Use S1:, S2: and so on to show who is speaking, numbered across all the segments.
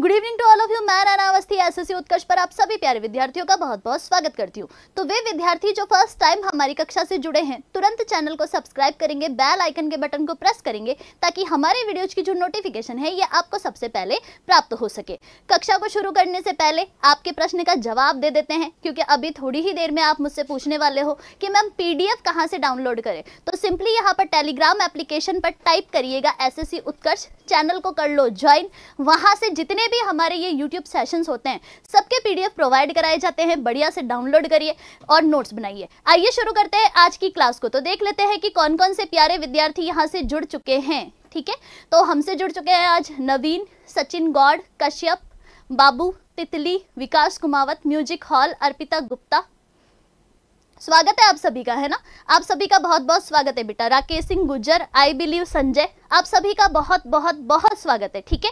S1: good evening to all of you मैं Rana Awasthi SSC उत्कर्ष पर आप सभी प्यारे विद्यार्थियों का बहुत बहुत स्वागत करती हूँ तो वे विद्यार्थी जो फर्स्ट टाइम हमारी कक्षा से जुड़े हैं तुरंत चैनल को सब्सक्राइब करेंगे बेल आइकन के बटन को प्रेस करेंगे ताकि हमारे वीडियोज की जो नोटिफिकेशन है ये आपको सबसे पहले प्राप्त हो सके कक्षा को शुरू करने से पहले आपके प्रश्न का जवाब दे देते हैं क्योंकि अभी थोड़ी ही देर में आप मुझसे पूछने वाले हो कि मैम पीडीएफ कहाँ से डाउनलोड करें तो सिंपली यहाँ पर टेलीग्राम एप्लीकेशन पर टाइप करिएगा एस उत्कर्ष चैनल को कर लो ज्वाइन वहां से जितने जितने भी हमारे ये YouTube सेशंस होते हैं सबके पीडीएफ प्रोवाइड कराए जाते हैं बढ़िया से डाउनलोड करिए और नोट्स बनाइए आइए शुरू करते हैं आज की क्लास को तो देख लेते हैं कि कौन कौन से प्यारे विद्यार्थी यहाँ से जुड़ चुके हैं ठीक है तो हमसे जुड़ चुके हैं आज नवीन सचिन गौड़ कश्यप बाबू तितली विकास कुमावत म्यूजिक हॉल अर्पिता गुप्ता स्वागत है आप सभी का है ना आप सभी का बहुत बहुत स्वागत है बेटा राकेश सिंह गुजर आई बिलीव संजय आप सभी का बहुत बहुत बहुत स्वागत है ठीक है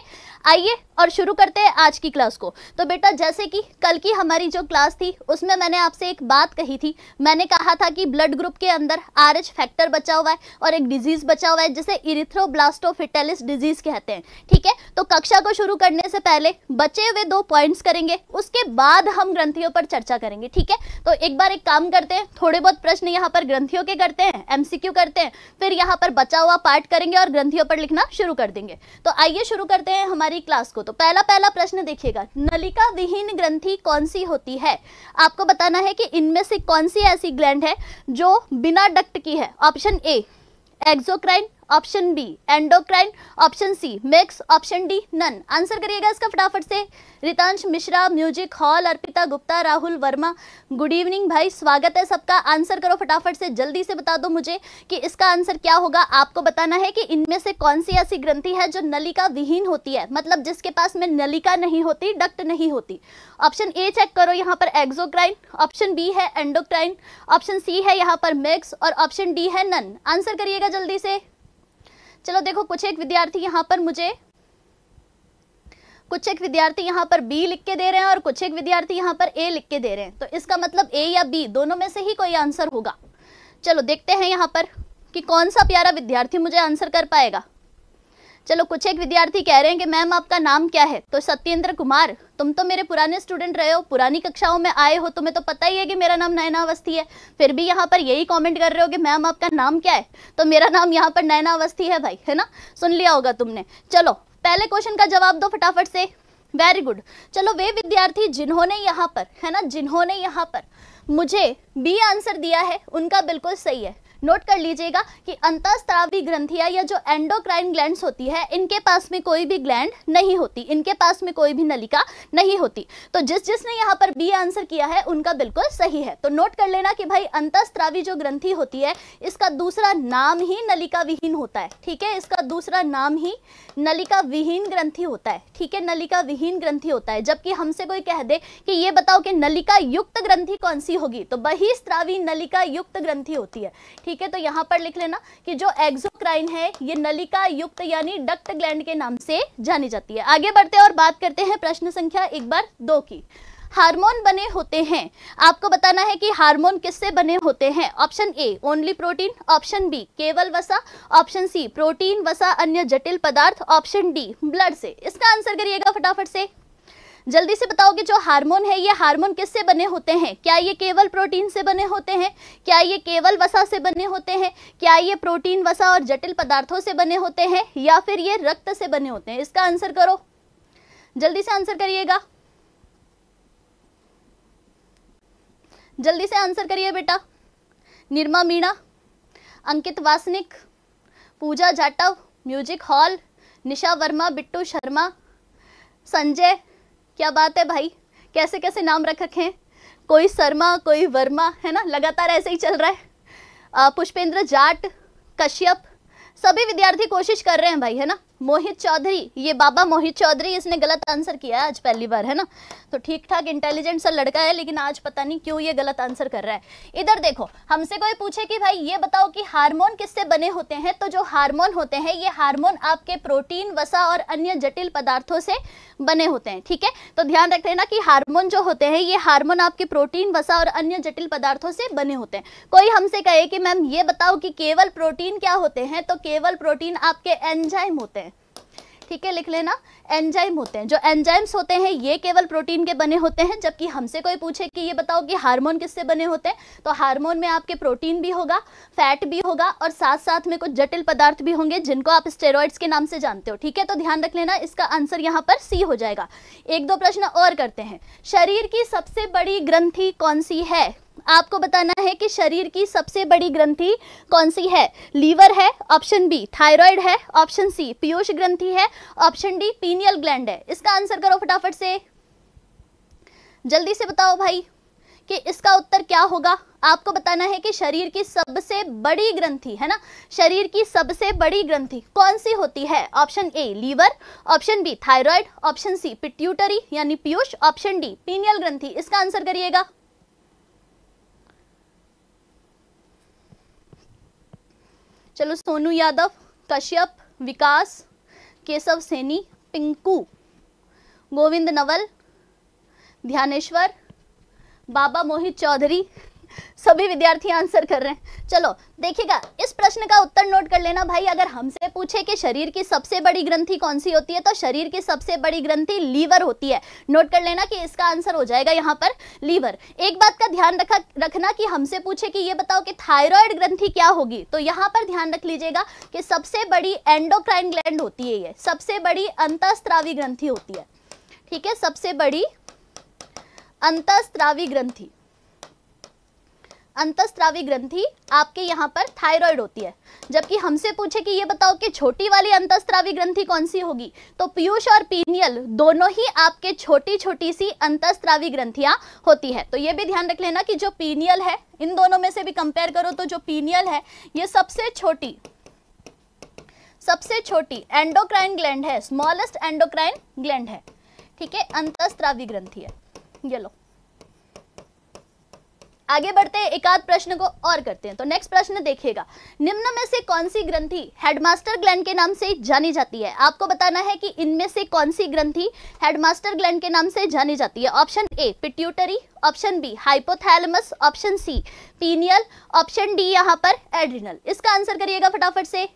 S1: आइए और शुरू करते हैं आज की क्लास को तो बेटा जैसे कि कल की हमारी जो क्लास थी उसमें मैंने आपसे एक बात कही थी मैंने कहा था कि ब्लड ग्रुप के अंदर आर फैक्टर बचा हुआ है और एक डिजीज बचा हुआ है जिसे इरिथ्रोब्लास्टोफिटेलिस डिजीज कहते हैं ठीक है तो कक्षा को शुरू करने से पहले बचे हुए दो पॉइंट्स करेंगे उसके बाद हम ग्रंथियों पर चर्चा करेंगे ठीक है तो एक बार एक काम करते हैं थोड़े बहुत प्रश्न यहाँ पर ग्रंथियों के करते हैं एमसीक्यू करते हैं फिर यहाँ पर बचा हुआ पार्ट करेंगे और ग्रंथ संधियों पर लिखना शुरू कर देंगे तो आइए शुरू करते हैं हमारी क्लास को तो पहला पहला प्रश्न देखिएगा नलिका विहीन ग्रंथि कौन सी होती है आपको बताना है कि इनमें से कौन सी ऐसी ग्लैंड है जो बिना डक्ट की है option A exocrine option B endocrine option C mix option D none answer करिएगा इसका फटाफट से Ritansh Mishra music hall Arpita Gupta Rahul Verma good evening भाई स्वागत है सबका आंसर करो फटाफट से जल्दी से बता दो मुझे कि इसका आंसर क्या होगा आपको बताना है कि इनमें से कौन सी ऐसी ग्रंथि है जो नलिका विहीन होती है मतलब जिसके पास में नलिका नहीं होती डक्ट नहीं होती ऑप्शन ए चेक करो यहाँ पर एक्जोक्राइन ऑप्शन बी है एंडोक्राइन ऑप्शन सी है यहाँ पर मिक्स और ऑप्शन डी है नन आंसर करिएगा जल्दी से चलो देखो कुछ एक विद्यार्थी यहाँ पर मुझे कुछ एक विद्यार्थी यहाँ पर बी लिख के दे रहे हैं और कुछ एक विद्यार्थी यहाँ पर ए लिख के दे रहे हैं तो इसका मतलब ए या बी दोनों में से ही कोई आंसर होगा चलो देखते हैं यहाँ पर कि कौन सा प्यारा विद्यार्थी मुझे आंसर कर पाएगा चलो कुछ एक विद्यार्थी कह रहे हैं कि मैम आपका नाम क्या है तो सत्येंद्र कुमार तुम तो मेरे पुराने स्टूडेंट रहे हो पुरानी कक्षाओं में आए हो तुम्हें तो पता ही है कि मेरा नाम नयना अवस्थी है फिर भी यहाँ पर यही कमेंट कर रहे हो कि मैम आपका नाम क्या है तो मेरा नाम यहाँ पर नयना अवस्थी है भाई है ना सुन लिया होगा तुमने चलो पहले क्वेश्चन का जवाब दो फटाफट से वेरी गुड चलो वे विद्यार्थी जिन्होंने यहाँ पर है ना जिन्होंने यहाँ पर मुझे बी आंसर दिया है उनका बिल्कुल सही है नोट कर लीजिएगा कि अंतस्त्रावी ग्रंथियां या जो एंडोक्राइन ग्लैंड होती है इनके पास में कोई भी ग्लैंड नहीं होती इनके पास में कोई भी नलिका नहीं होती तो जिस जिसने यहाँ पर बी आंसर किया है उनका बिल्कुल सही है तो नोट कर लेना कि भाई अंतस्त्रावी जो ग्रंथि होती है इसका दूसरा नाम ही नलिका विहीन होता है ठीक है इसका दूसरा नाम ही नलिका विहीन ग्रंथि होता है ठीक है नलिका विहीन ग्रंथि होता है जबकि हमसे कोई कह दे कि ये बताओ कि नलिका युक्त ग्रंथि कौन सी होगी तो बहिस्त्रावी नलिका युक्त ग्रंथि होती है ठीक ठीक है तो यहाँ पर लिख लेना कि जो एक्सोक्राइन है ये नलिका युक्त यानी डक्ट ग्लैंड के नाम से जानी जाती है आगे बढ़ते और बात करते हैं प्रश्न संख्या एक बार दो की हार्मोन बने होते हैं आपको बताना है कि हार्मोन किससे बने होते हैं option A only protein option B केवल वसा ऑप्शन सी प्रोटीन वसा अन्य जटिल पदार्थ ऑप्शन डी ब्लड से इसका आंसर करिएगा फटाफट से जल्दी से बताओगे जो हार्मोन है ये हार्मोन किससे बने होते हैं क्या ये केवल प्रोटीन से बने होते हैं क्या ये केवल वसा से बने होते हैं क्या ये प्रोटीन वसा और जटिल पदार्थों से बने होते हैं या फिर ये रक्त से बने होते हैं इसका आंसर करो जल्दी से आंसर करिएगा जल्दी से आंसर करिए बेटा निर्मा मीणा अंकित वासनिक पूजा जाटव म्यूजिक हॉल निशा वर्मा बिट्टू शर्मा संजय क्या बात है भाई कैसे कैसे नाम रख रखे हैं कोई शर्मा कोई वर्मा है ना लगातार ऐसे ही चल रहा है पुष्पेंद्र जाट कश्यप सभी विद्यार्थी कोशिश कर रहे हैं भाई है ना मोहित चौधरी ये बाबा मोहित चौधरी इसने गलत आंसर किया है आज पहली बार है ना तो ठीक ठाक इंटेलिजेंट सा लड़का है लेकिन आज पता नहीं क्यों ये गलत आंसर कर रहा है इधर देखो हमसे कोई पूछे कि भाई ये बताओ कि हार्मोन किससे बने होते हैं तो जो हार्मोन होते हैं ये हार्मोन आपके प्रोटीन वसा और अन्य जटिल पदार्थों से बने होते हैं ठीक है तो ध्यान रखते हैं ना कि हारमोन जो होते हैं ये हारमोन आपके प्रोटीन वसा और अन्य जटिल पदार्थों से बने होते हैं कोई हमसे कहे कि मैम ये बताओ कि केवल प्रोटीन क्या होते हैं तो केवल प्रोटीन आपके एंजाइम होते हैं ठीक है लिख लेना एंजाइम होते हैं जो एंजाइम्स होते हैं ये केवल प्रोटीन के बने होते हैं जबकि हमसे कोई पूछे कि ये बताओ कि हार्मोन किससे बने होते हैं तो हार्मोन में आपके प्रोटीन भी होगा फैट भी होगा और साथ साथ में कुछ जटिल पदार्थ भी होंगे जिनको आप स्टेरॉइड्स के नाम से जानते हो ठीक है तो ध्यान रख लेना इसका आंसर यहाँ पर सी हो जाएगा एक दो प्रश्न और करते हैं शरीर की सबसे बड़ी ग्रंथी कौन सी है आपको बताना है कि शरीर की सबसे बड़ी ग्रंथि कौन सी है लीवर है ऑप्शन बी थायराइड है ऑप्शन सी पीयूष ग्रंथि है ऑप्शन डी पीनियल ग्लैंड है इसका आंसर करो फटाफट से जल्दी से बताओ भाई कि इसका उत्तर क्या होगा आपको बताना है कि शरीर की सबसे बड़ी ग्रंथि है ना शरीर की सबसे बड़ी ग्रंथि कौन सी होती है option A liver option B thyroid option C pituitary यानी पीयूष ऑप्शन डी पीनियल ग्रंथि इसका आंसर करिएगा चलो सोनू यादव कश्यप विकास केशव सैनी पिंकू गोविंद नवल ध्यानेश्वर बाबा मोहित चौधरी सभी विद्यार्थी आंसर कर रहे हैं चलो देखिएगा इस प्रश्न का उत्तर नोट कर लेना भाई अगर हमसे पूछे कि शरीर की सबसे बड़ी ग्रंथि कौन सी होती है तो शरीर की सबसे बड़ी ग्रंथि लीवर होती है नोट कर लेना कि इसका आंसर हो जाएगा यहाँ पर लीवर एक बात का ध्यान रखा रखना कि हमसे पूछे कि ये बताओ कि थायरॉयड ग्रंथि क्या होगी तो यहाँ पर ध्यान रख लीजिएगा कि सबसे बड़ी एंडोक्राइन ग्लैंड होती है ये सबसे बड़ी अंतस्त्रावी ग्रंथि होती है ठीक है सबसे बड़ी अंतस्त्रावी ग्रंथि अंतस्त्रावी ग्रंथि आपके यहाँ पर थायराइड होती है जबकि हमसे पूछे कि ये बताओ कि छोटी वाली अंतस्त्रावी ग्रंथि कौन सी होगी तो पीयूष और पीनियल दोनों ही आपके छोटी छोटी सी अंतस्त्रावी ग्रंथियां होती है तो ये भी ध्यान रख लेना कि जो पीनियल है इन दोनों में से भी कंपेयर करो तो जो पीनियल है ये सबसे छोटी सबसे छोटी एंडोक्राइन ग्लैंड है स्मॉलेस्ट एंडोक्राइन ग्लैंड है ठीक है अंतस्त्रावी ग्रंथी है ये लो आगे बढ़ते हैं एक आध प्रश्न को और करते हैं तो नेक्स्ट प्रश्न देखिएगा निम्न में से कौन सी ग्रंथि हेडमास्टर ग्लैंड के नाम से जानी जाती है आपको बताना है कि इनमें से कौन सी ग्रंथि हेडमास्टर ग्लैंड के नाम से जानी जाती है option A pituitary option B hypothalamus option C pineal option D यहाँ पर एड्रिनल इसका आंसर करिएगा फटाफट से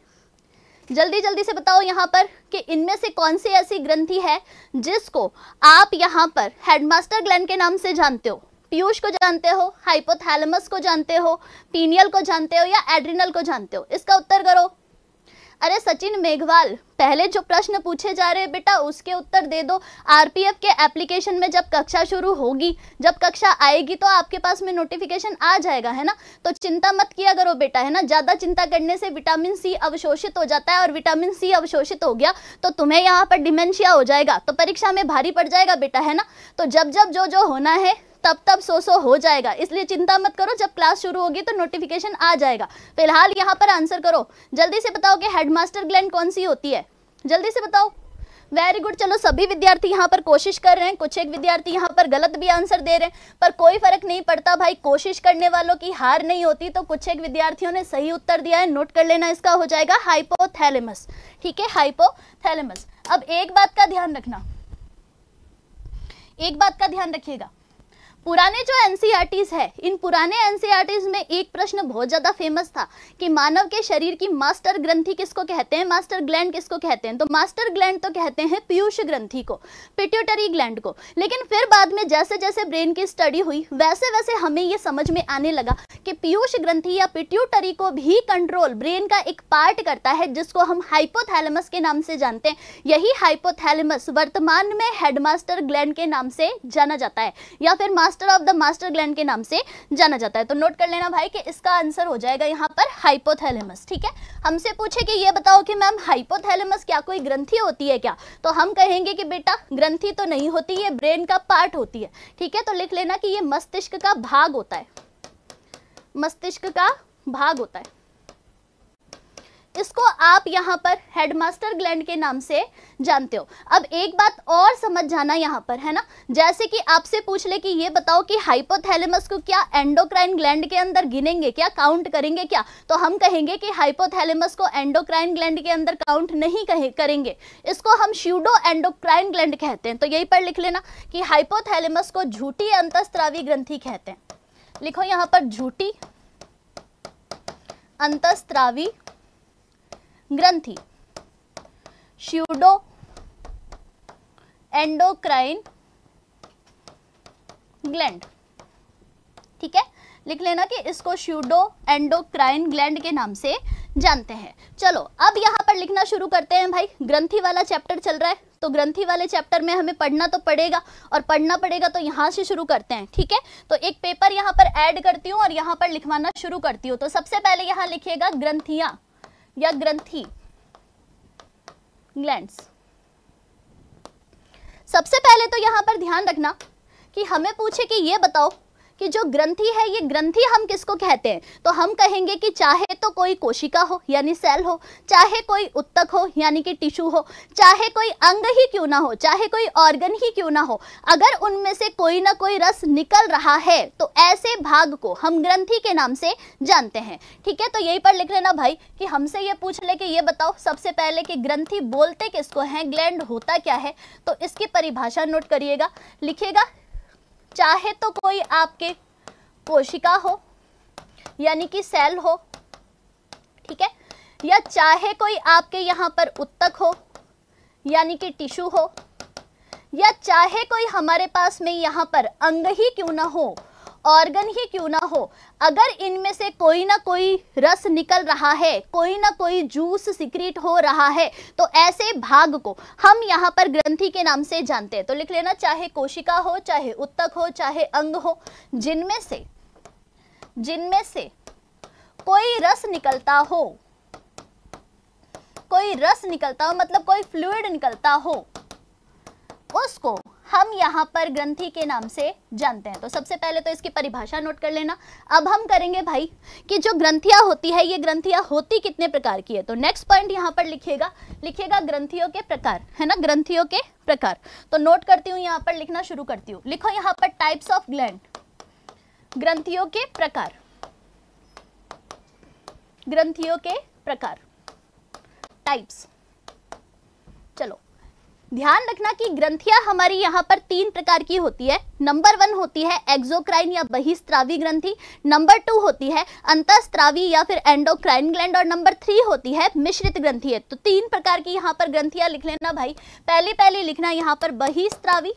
S1: जल्दी जल्दी से बताओ यहाँ पर कि इनमें से कौन सी ऐसी ग्रंथि है जिसको आप यहाँ पर हेडमास्टर ग्लैंड के नाम से जानते हो पीयूष को जानते हो हाइपोथैलेमस को जानते हो पीनियल को जानते हो या एड्रिनल को जानते हो इसका उत्तर करो अरे सचिन मेघवाल पहले जो प्रश्न पूछे जा रहे हैं बेटा उसके उत्तर दे दो आरपीएफ के एप्लीकेशन में जब कक्षा शुरू होगी जब कक्षा आएगी तो आपके पास में नोटिफिकेशन आ जाएगा है ना तो चिंता मत किया करो बेटा है ना ज़्यादा चिंता करने से विटामिन सी अवशोषित हो जाता है और विटामिन सी अवशोषित हो गया तो तुम्हें यहाँ पर डिमेंशिया हो जाएगा तो परीक्षा में भारी पड़ जाएगा बेटा है ना तो जब जब जो जो होना है तब तब सो सो हो जाएगा इसलिए चिंता मत करो जब क्लास शुरू होगी तो नोटिफिकेशन आ जाएगा फिलहाल यहाँ पर आंसर करो जल्दी से बताओ कि हेडमास्टर ग्लैंड कौन सी होती है जल्दी से बताओ वेरी गुड चलो सभी विद्यार्थी यहाँ पर कोशिश कर रहे हैं कुछ एक विद्यार्थी यहाँ पर गलत भी आंसर दे रहे हैं पर कोई फर्क नहीं पड़ता भाई कोशिश करने वालों की हार नहीं होती तो कुछ एक विद्यार्थियों ने सही उत्तर दिया है नोट कर लेना इसका हो जाएगा हाइपोथैलेमस ठीक है हाइपोथैलेमस अब एक बात का ध्यान रखना एक बात का ध्यान रखिएगा पुराने जो एनसीआरटीज e है इन पुराने एनसीआरटीज e में एक प्रश्न बहुत ज़्यादा फेमस था कि मानव के शरीर की मास्टर ग्रंथि किसको कहते हैं मास्टर ग्लैंड किसको कहते हैं तो मास्टर ग्लैंड तो कहते हैं पीयूष ग्रंथि को पिट्यूटरी ग्लैंड को लेकिन फिर बाद में जैसे जैसे ब्रेन की स्टडी हुई वैसे वैसे हमें ये समझ में आने लगा कि पीयूष ग्रंथि या पिट्यूटरी को भी कंट्रोल ब्रेन का एक पार्ट करता है जिसको हम हाइपोथैलेमस के नाम से जानते हैं यही हाइपोथैलेमस वर्तमान में हेडमास्टर ग्लैंड के नाम से जाना जाता है या फिर master master of the master gland के नाम से जाना जाता है तो नोट कर लेना भाई कि इसका आंसर हो जाएगा यहाँ पर हाइपोथैलेमस ठीक है हमसे पूछे कि ये बताओ कि मैम हाइपोथैलेमस क्या कोई ग्रंथि होती है क्या तो हम कहेंगे कि बेटा ग्रंथि तो नहीं होती ये ब्रेन का पार्ट होती है ठीक है तो लिख लेना कि ये मस्तिष्क का भाग होता है मस्तिष्क का भाग होता है इसको आप यहाँ पर हेडमास्टर ग्लैंड के नाम से जानते हो अब एक बात और समझ जाना यहाँ पर है ना जैसे कि आपसे पूछ ले कि ये बताओ कि हाइपोथैलेमस को क्या एंडोक्राइन ग्लैंड के अंदर गिनेंगे क्या काउंट करेंगे क्या तो हम कहेंगे कि हाइपोथैलेमस को एंडोक्राइन ग्लैंड के अंदर काउंट नहीं कहे करेंगे इसको हम श्यूडो एंडोक्राइन ग्लैंड कहते हैं तो यही पर लिख लेना कि हाइपोथैलेमस को झूठी अंतस्त्रावी ग्रंथि कहते हैं लिखो यहाँ पर झूठी अंतस्त्रावी ग्रंथि श्यूडो एंडोक्राइन ग्लैंड ठीक है लिख लेना कि इसको श्यूडो एंडोक्राइन ग्लैंड के नाम से जानते हैं चलो अब यहां पर लिखना शुरू करते हैं भाई ग्रंथि वाला चैप्टर चल रहा है तो ग्रंथि वाले चैप्टर में हमें पढ़ना तो पड़ेगा और पढ़ना पड़ेगा तो यहाँ से शुरू करते हैं ठीक है तो एक पेपर यहाँ पर ऐड करती हूँ और यहाँ पर लिखवाना शुरू करती हूँ तो सबसे पहले यहाँ लिखिएगा ग्रंथियाँ या ग्रंथी ग्लैंड्स सबसे पहले तो यहां पर ध्यान रखना कि हमें पूछे कि ये बताओ कि जो ग्रंथि है ये ग्रंथि हम किसको कहते हैं तो हम कहेंगे कि चाहे तो कोई कोशिका हो यानी सेल हो चाहे कोई उत्तक हो यानी कि टिश्यू हो चाहे कोई अंग ही क्यों ना हो चाहे कोई ऑर्गन ही क्यों ना हो अगर उनमें से कोई ना कोई रस निकल रहा है तो ऐसे भाग को हम ग्रंथि के नाम से जानते हैं ठीक है तो यही पर लिख लेना भाई कि हमसे ये पूछ ले कि ये बताओ सबसे पहले कि ग्रंथी बोलते किसको है ग्लैंड होता क्या है तो इसकी परिभाषा नोट करिएगा लिखिएगा चाहे तो कोई आपके कोशिका हो यानी कि सेल हो ठीक है या चाहे कोई आपके यहाँ पर उत्तक हो यानी कि टिश्यू हो या चाहे कोई हमारे पास में यहाँ पर अंग ही क्यों ना हो ऑर्गन ही क्यों ना हो अगर इनमें से कोई ना कोई रस निकल रहा है कोई ना कोई जूस सिक्रीट हो रहा है तो ऐसे भाग को हम यहाँ पर ग्रंथि के नाम से जानते हैं तो लिख लेना चाहे कोशिका हो चाहे उत्तक हो चाहे अंग हो जिनमें से जिनमें से कोई रस निकलता हो कोई रस निकलता हो मतलब कोई फ्लूड निकलता हो उसको हम यहाँ पर ग्रंथि के नाम से जानते हैं तो सबसे पहले तो इसकी परिभाषा नोट कर लेना अब हम करेंगे भाई कि जो ग्रंथियां होती है ये ग्रंथियां होती कितने प्रकार की है तो नेक्स्ट पॉइंट यहाँ पर लिखेगा लिखेगा ग्रंथियों के प्रकार है ना ग्रंथियों के प्रकार तो नोट करती हूँ यहाँ पर लिखना शुरू करती हूँ लिखो यहाँ पर टाइप्स ऑफ ग्लैंड ग्रंथियों के प्रकार ग्रंथियों के प्रकार टाइप्स चलो ध्यान रखना कि ग्रंथियां हमारी यहाँ पर तीन प्रकार की होती है नंबर वन होती है एक्सोक्राइन या बहिस्त्रावी ग्रंथि नंबर टू होती है अंतस्त्रावी या फिर एंडोक्राइन ग्लैंड और नंबर थ्री होती है मिश्रित ग्रंथि है तो तीन प्रकार की यहाँ पर ग्रंथियां लिख लेना भाई पहले पहले लिखना यहाँ पर बहिस्त्रावी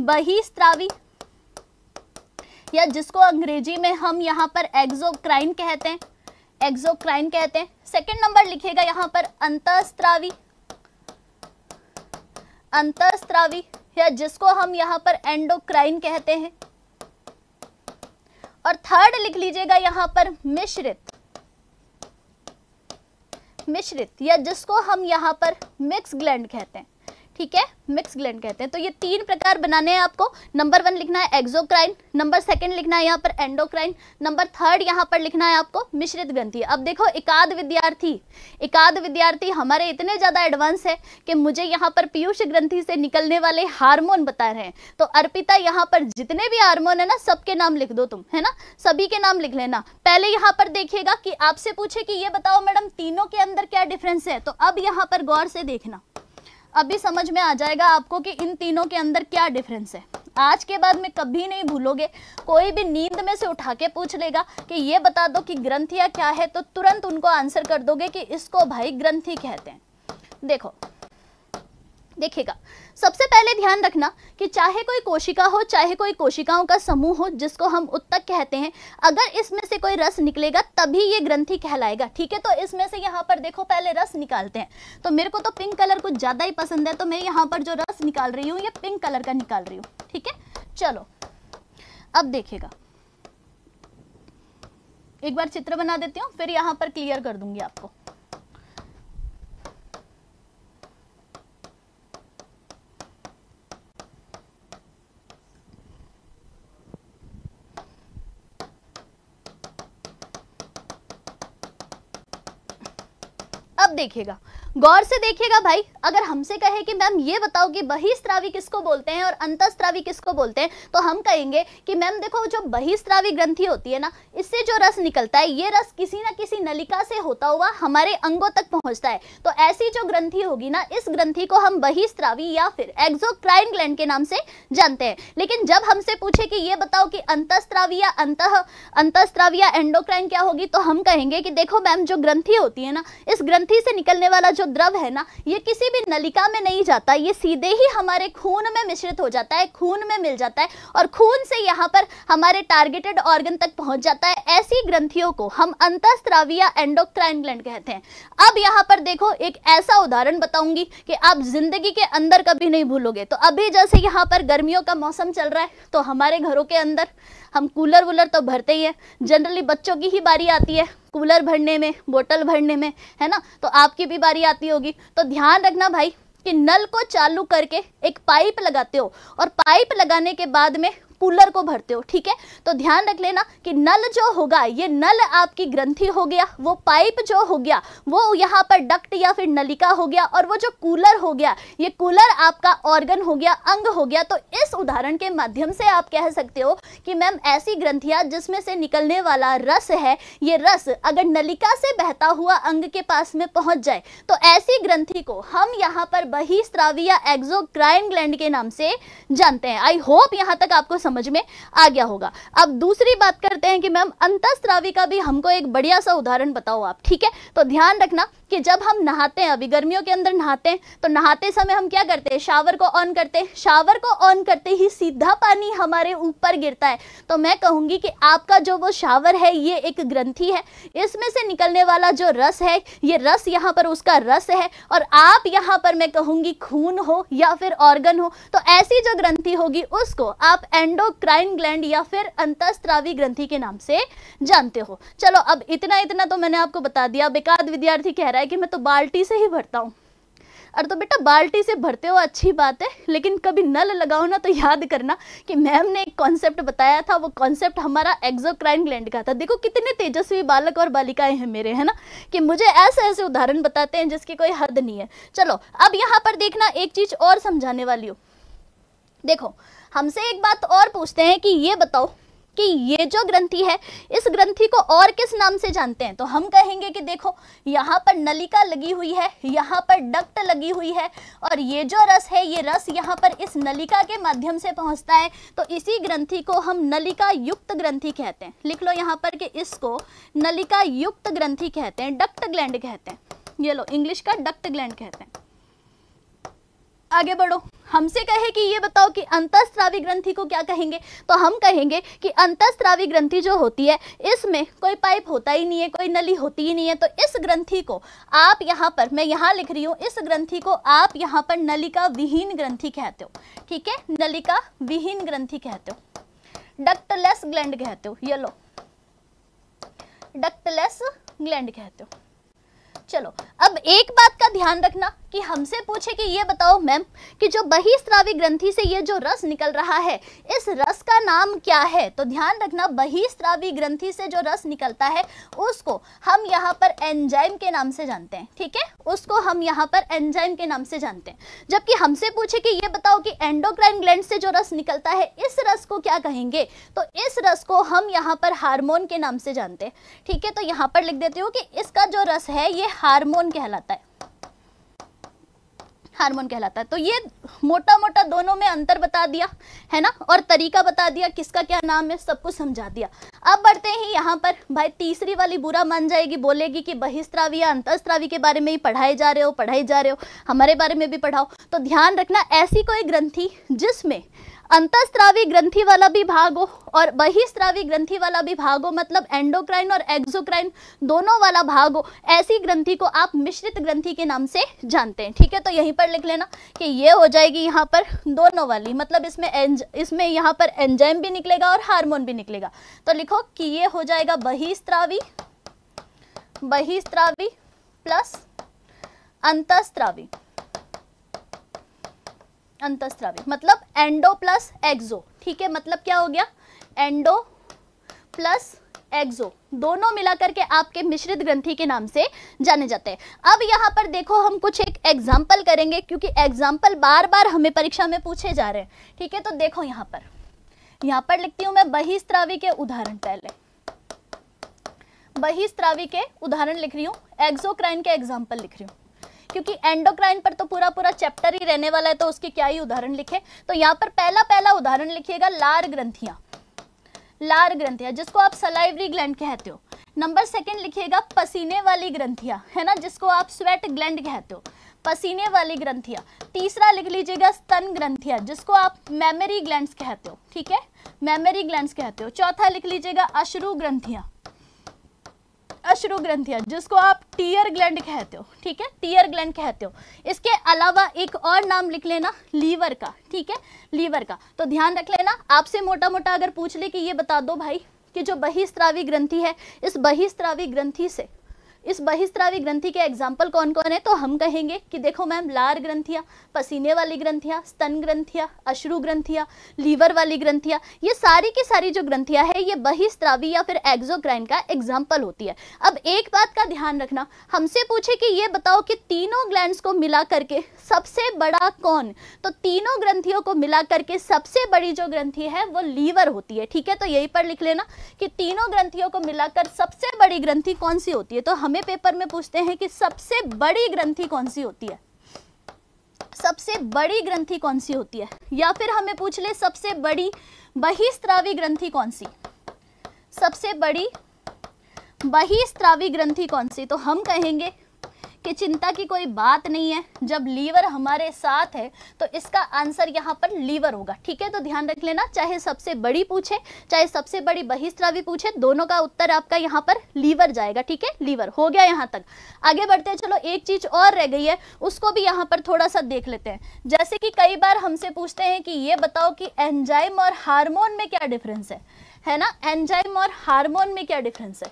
S1: बहिस्त्रावी या जिसको अंग्रेजी में हम यहाँ पर एक्जोक्राइन कहते हैं एक्जोक्राइन कहते हैं सेकेंड नंबर लिखेगा यहाँ पर अंतस्त्रावी अंतस्त्रावी या जिसको हम यहाँ पर एंडोक्राइन कहते हैं और थर्ड लिख लीजिएगा यहाँ पर मिश्रित मिश्रित या जिसको हम यहाँ पर मिक्स ग्लैंड कहते हैं ठीक है मिक्स ग्लैंड कहते हैं तो ये तीन प्रकार बनाने हैं आपको नंबर वन लिखना है एक्सोक्राइन नंबर सेकंड लिखना है यहाँ पर एंडोक्राइन नंबर थर्ड यहाँ पर लिखना है आपको मिश्रित ग्रंथि अब देखो एकाध विद्यार्थी एकाध विद्यार्थी हमारे इतने ज़्यादा एडवांस है कि मुझे यहाँ पर पीयूष ग्रंथि से निकलने वाले हार्मोन बता रहे हैं तो अर्पिता यहाँ पर जितने भी हार्मोन है ना सबके नाम लिख दो तुम है ना सभी के नाम लिख लेना पहले यहाँ पर देखिएगा कि आपसे पूछे कि ये बताओ मैडम तीनों के अंदर क्या डिफरेंस है तो अब यहाँ पर गौर से देखना अभी समझ में आ जाएगा आपको कि इन तीनों के अंदर क्या डिफरेंस है आज के बाद में कभी नहीं भूलोगे कोई भी नींद में से उठा के पूछ लेगा कि ये बता दो कि ग्रंथिया क्या है तो तुरंत उनको आंसर कर दोगे कि इसको भाई ग्रंथी कहते हैं देखो देखेगा सबसे पहले ध्यान रखना कि चाहे कोई कोशिका हो चाहे कोई कोशिकाओं का समूह हो जिसको हम उत्तक कहते हैं अगर इसमें से कोई रस निकलेगा तभी ये ग्रंथि कहलाएगा ठीक है तो इसमें से यहाँ पर देखो पहले रस निकालते हैं तो मेरे को तो पिंक कलर कुछ ज़्यादा ही पसंद है तो मैं यहाँ पर जो रस निकाल रही हूँ ये पिंक कलर का निकाल रही हूँ ठीक है चलो अब देखेगा एक बार चित्र बना देती हूँ फिर यहाँ पर क्लियर कर दूंगी आपको अब देखिएगा गौर से देखिएगा भाई अगर हमसे कहे कि मैम ये बताओ कि बहिस्त्रावी किसको बोलते हैं और अंतस्त्रावी किसको बोलते हैं तो हम कहेंगे कि मैम देखो जो बहिस्त्रावी ग्रंथि होती है ना इससे जो रस निकलता है ये रस किसी ना किसी नलिका से होता हुआ हमारे अंगों तक पहुंचता है तो ऐसी जो ग्रंथी होगी ना इस ग्रंथी को हम बहिस्त्रावी या फिर एक्जोक्राइन ग्लैंड के नाम से जानते हैं लेकिन जब हमसे पूछे कि ये बताओ कि अंतस्त्रावी या अंत अंतस्त्रावी या एंडोक्राइन क्या होगी तो हम कहेंगे कि देखो मैम जो ग्रंथी होती है ना इस ग्रंथि गठरी से निकलने वाला जो द्रव है ना ये किसी भी नलिका में नहीं जाता ये सीधे ही हमारे खून में मिश्रित हो जाता है खून में मिल जाता है और खून से यहाँ पर हमारे टारगेटेड ऑर्गन तक पहुंच जाता है ऐसी ग्रंथियों को हम अंतस्त्रावी या एंडोक्राइन ग्लैंड कहते हैं अब यहाँ पर देखो एक ऐसा उदाहरण बताऊंगी कि आप जिंदगी के अंदर कभी नहीं भूलोगे तो अभी जैसे यहाँ पर गर्मियों का मौसम चल रहा है तो हमारे घरों के अंदर हम कूलर वूलर तो भरते ही है जनरली बच्चों की ही बारी आती है कूलर भरने में बोतल भरने में है ना तो आपकी भी बारी आती होगी तो ध्यान रखना भाई कि नल को चालू करके एक पाइप लगाते हो और पाइप लगाने के बाद में कूलर को भरते हो ठीक है तो ध्यान रख लेना कि नल जो होगा ये नल आपकी ग्रंथि हो गया वो पाइप जो हो गया वो यहाँ पर डक्ट या फिर नलिका हो गया और वो जो कूलर हो गया ये कूलर आपका ऑर्गन हो गया अंग हो गया तो इस उदाहरण के माध्यम से आप कह सकते हो कि मैम ऐसी ग्रंथियां जिसमें से निकलने वाला रस है ये रस अगर नलिका से बहता हुआ अंग के पास में पहुंच जाए तो ऐसी ग्रंथि को हम यहाँ पर बहिस्त्रावी या एक्सोक्राइन ग्लैंड के नाम से जानते हैं आई होप यहाँ तक आपको समझ समझ में आ गया होगा अब दूसरी बात करते हैं कि मैम अंतस्त्रावी का भी हमको एक बढ़िया सा उदाहरण बताओ आप ठीक है तो ध्यान रखना कि जब हम नहाते हैं अभी गर्मियों के अंदर नहाते हैं तो नहाते समय हम क्या करते हैं शावर को ऑन करते हैं शावर को ऑन करते ही सीधा पानी हमारे ऊपर गिरता है तो मैं कहूंगी कि आपका जो वो शावर है ये एक ग्रंथि है इसमें से निकलने वाला जो रस है ये रस यहाँ पर उसका रस है और आप यहाँ पर मैं कहूँगी खून हो या फिर ऑर्गन हो तो ऐसी जो ग्रंथि होगी उसको आप एंडोक्राइन ग्लैंड या फिर अंतस्त्रावी ग्रंथि के नाम से जानते हो चलो अब इतना इतना तो मैंने आपको बता दिया बेकार विद्यार्थी कह रहा है रहा है कि मैं तो बाल्टी से ही भरता हूँ अरे तो बेटा बाल्टी से भरते हो अच्छी बात है लेकिन कभी नल लगाओ ना तो याद करना कि मैम ने एक कॉन्सेप्ट बताया था वो कॉन्सेप्ट हमारा एक्जोक्राइन ग्लैंड का था देखो कितने तेजस्वी बालक और बालिकाएं हैं मेरे है ना कि मुझे ऐसे ऐसे उदाहरण बताते हैं जिसकी कोई हद नहीं है चलो अब यहाँ पर देखना एक चीज़ और समझाने वाली हो देखो हमसे एक बात और पूछते हैं कि ये बताओ कि ये जो ग्रंथि है इस ग्रंथि को और किस नाम से जानते हैं तो हम कहेंगे कि देखो यहाँ पर नलिका लगी हुई है यहाँ पर डक्ट लगी हुई है और ये जो रस है ये रस यहाँ पर इस नलिका के माध्यम से पहुंचता है तो इसी ग्रंथि को हम नलिका युक्त ग्रंथि कहते हैं लिख लो यहाँ पर कि इसको नलिका युक्त ग्रंथि कहते हैं डक्ट ग्लैंड कहते हैं ये लो इंग्लिश का डक्ट ग्लैंड कहते हैं आगे बढ़ो हमसे कहे कि ये बताओ कि अंतस्त्रावी ग्रंथि को क्या कहेंगे तो हम कहेंगे कि अंतस्त्रावी ग्रंथि जो होती है इसमें कोई पाइप होता ही नहीं है कोई नली होती ही नहीं है तो इस ग्रंथि को आप यहाँ पर मैं यहाँ लिख रही हूँ इस ग्रंथि को आप यहाँ पर नलिका विहीन ग्रंथि कहते हो ठीक है नलिका विहीन ग्रंथि कहते हो डक्टलेस ग्लैंड कहते हो ये लो डक्टलेस ग्लैंड कहते हो चलो अब एक बात का ध्यान रखना कि हमसे पूछे कि ये बताओ मैम कि जो बहिस्त्रावी ग्रंथि से ये जो रस निकल रहा है इस रस का नाम क्या है तो ध्यान रखना बहिस्त्रावी ग्रंथि से जो रस निकलता है उसको हम यहाँ पर एंजाइम के नाम से जानते हैं ठीक है उसको हम यहाँ पर एंजाइम के नाम से जानते हैं जबकि हमसे पूछे कि ये बताओ कि एंडोक्राइन ग्लैंड से जो रस निकलता है इस रस को क्या कहेंगे तो इस रस को हम यहाँ पर हारमोन के नाम से जानते हैं ठीक है तो यहाँ पर लिख देती हूँ कि इसका जो रस है ये हारमोन कहलाता है हार्मोन कहलाता है तो ये मोटा मोटा दोनों में अंतर बता दिया है ना और तरीका बता दिया किसका क्या नाम है सब कुछ समझा दिया अब बढ़ते हैं यहाँ पर भाई तीसरी वाली बुरा मान जाएगी बोलेगी कि बहिस्त्रावी या अंतस्त्रावी के बारे में ही पढ़ाए जा रहे हो पढ़ाए जा रहे हो हमारे बारे में भी पढ़ाओ तो ध्यान रखना ऐसी कोई ग्रंथी जिसमें अंतस्त्रावी ग्रंथि वाला भी भाग हो और बहिस्त्रावी ग्रंथि वाला भी भाग हो मतलब एंडोक्राइन और एक्सोक्राइन दोनों वाला भाग हो ऐसी ग्रंथि को आप मिश्रित ग्रंथि के नाम से जानते हैं ठीक है तो यहीं पर लिख लेना कि ये हो जाएगी यहाँ पर दोनों वाली मतलब इसमें एंज इसमें यहाँ पर एंजाइम भी निकलेगा और हार्मोन भी निकलेगा तो लिखो कि ये हो जाएगा बहिस्त्रावी बहिस्त्रावी प्लस अंतस्त्रावी अंतस्त्रावी मतलब एंडो प्लस एक्सो ठीक है मतलब क्या हो गया एंडो प्लस एक्सो दोनों मिलाकर के आपके मिश्रित ग्रंथि के नाम से जाने जाते हैं अब यहाँ पर देखो हम कुछ एक एग्जाम्पल करेंगे क्योंकि एग्जाम्पल बार बार हमें परीक्षा में पूछे जा रहे हैं ठीक है तो देखो यहाँ पर यहाँ पर लिखती हूँ मैं बहिस्त्रावी के उदाहरण पहले बहिस्त्रावी के उदाहरण लिख रही हूँ एक्सोक्राइन के एग्जाम्पल लिख रही हूँ क्योंकि एंडोक्राइन पर तो पूरा पूरा चैप्टर ही रहने वाला है तो उसके क्या ही उदाहरण लिखे तो यहाँ पर पहला पहला उदाहरण लिखिएगा लार ग्रंथियां लार ग्रंथियां जिसको आप सलाइवरी ग्लैंड कहते हो नंबर सेकंड लिखिएगा पसीने वाली ग्रंथियां है ना जिसको आप स्वेट ग्लैंड कहते हो पसीने वाली ग्रंथियां तीसरा लिख लीजिएगा स्तन ग्रंथियां जिसको आप मेमोरी ग्लैंड्स कहते हो ठीक है मेमोरी ग्लैंड्स कहते हो चौथा लिख लीजिएगा अश्रु ग्रंथियां अश्रु ग्रंथियां जिसको आप टीयर ग्लैंड कहते हो ठीक है टीयर ग्लैंड कहते हो इसके अलावा एक और नाम लिख लेना लीवर का ठीक है लीवर का तो ध्यान रख लेना आपसे मोटा मोटा अगर पूछ ले कि ये बता दो भाई कि जो बहिस्त्रावी ग्रंथि है इस बहिस्त्रावी ग्रंथि से इस बहिस्त्रावी ग्रंथि के एग्जाम्पल कौन कौन है तो हम कहेंगे कि देखो मैम लार ग्रंथियाँ पसीने वाली ग्रंथियाँ स्तन ग्रंथियाँ अश्रु ग्रंथियाँ लीवर वाली ग्रंथियाँ ये सारी की सारी जो ग्रंथियाँ है ये बहिस्त्रावी या फिर एग्जोक्राइन का एग्जाम्पल होती है अब एक बात का ध्यान रखना हमसे पूछे कि ये बताओ कि तीनों ग्लैंड को मिला करके सबसे बड़ा कौन तो तीनों ग्रंथियों को मिला करके सबसे बड़ी जो ग्रंथी है वो लीवर होती है ठीक है तो यही पर लिख लेना कि तीनों ग्रंथियों को मिलाकर सबसे बड़ी ग्रंथी कौन सी होती है तो हम हमें पेपर में पूछते हैं कि सबसे बड़ी ग्रंथि कौन सी होती है सबसे बड़ी ग्रंथि कौन सी होती है या फिर हमें पूछ ले सबसे बड़ी बहिस्त्रावी ग्रंथि कौन सी सबसे बड़ी बहिस्त्रावी ग्रंथि कौन सी तो हम कहेंगे कि चिंता की कोई बात नहीं है जब लीवर हमारे साथ है तो इसका आंसर यहाँ पर लीवर होगा ठीक है तो ध्यान रख लेना चाहे सबसे बड़ी पूछे चाहे सबसे बड़ी बहिस्त्रावी पूछे दोनों का उत्तर आपका यहाँ पर लीवर जाएगा ठीक है लीवर हो गया यहाँ तक आगे बढ़ते हैं चलो एक चीज और रह गई है उसको भी यहाँ पर थोड़ा सा देख लेते हैं जैसे कि कई बार हमसे पूछते हैं कि ये बताओ कि एंजाइम और हारमोन में क्या डिफरेंस है है ना एंजाइम और हार्मोन में क्या डिफरेंस है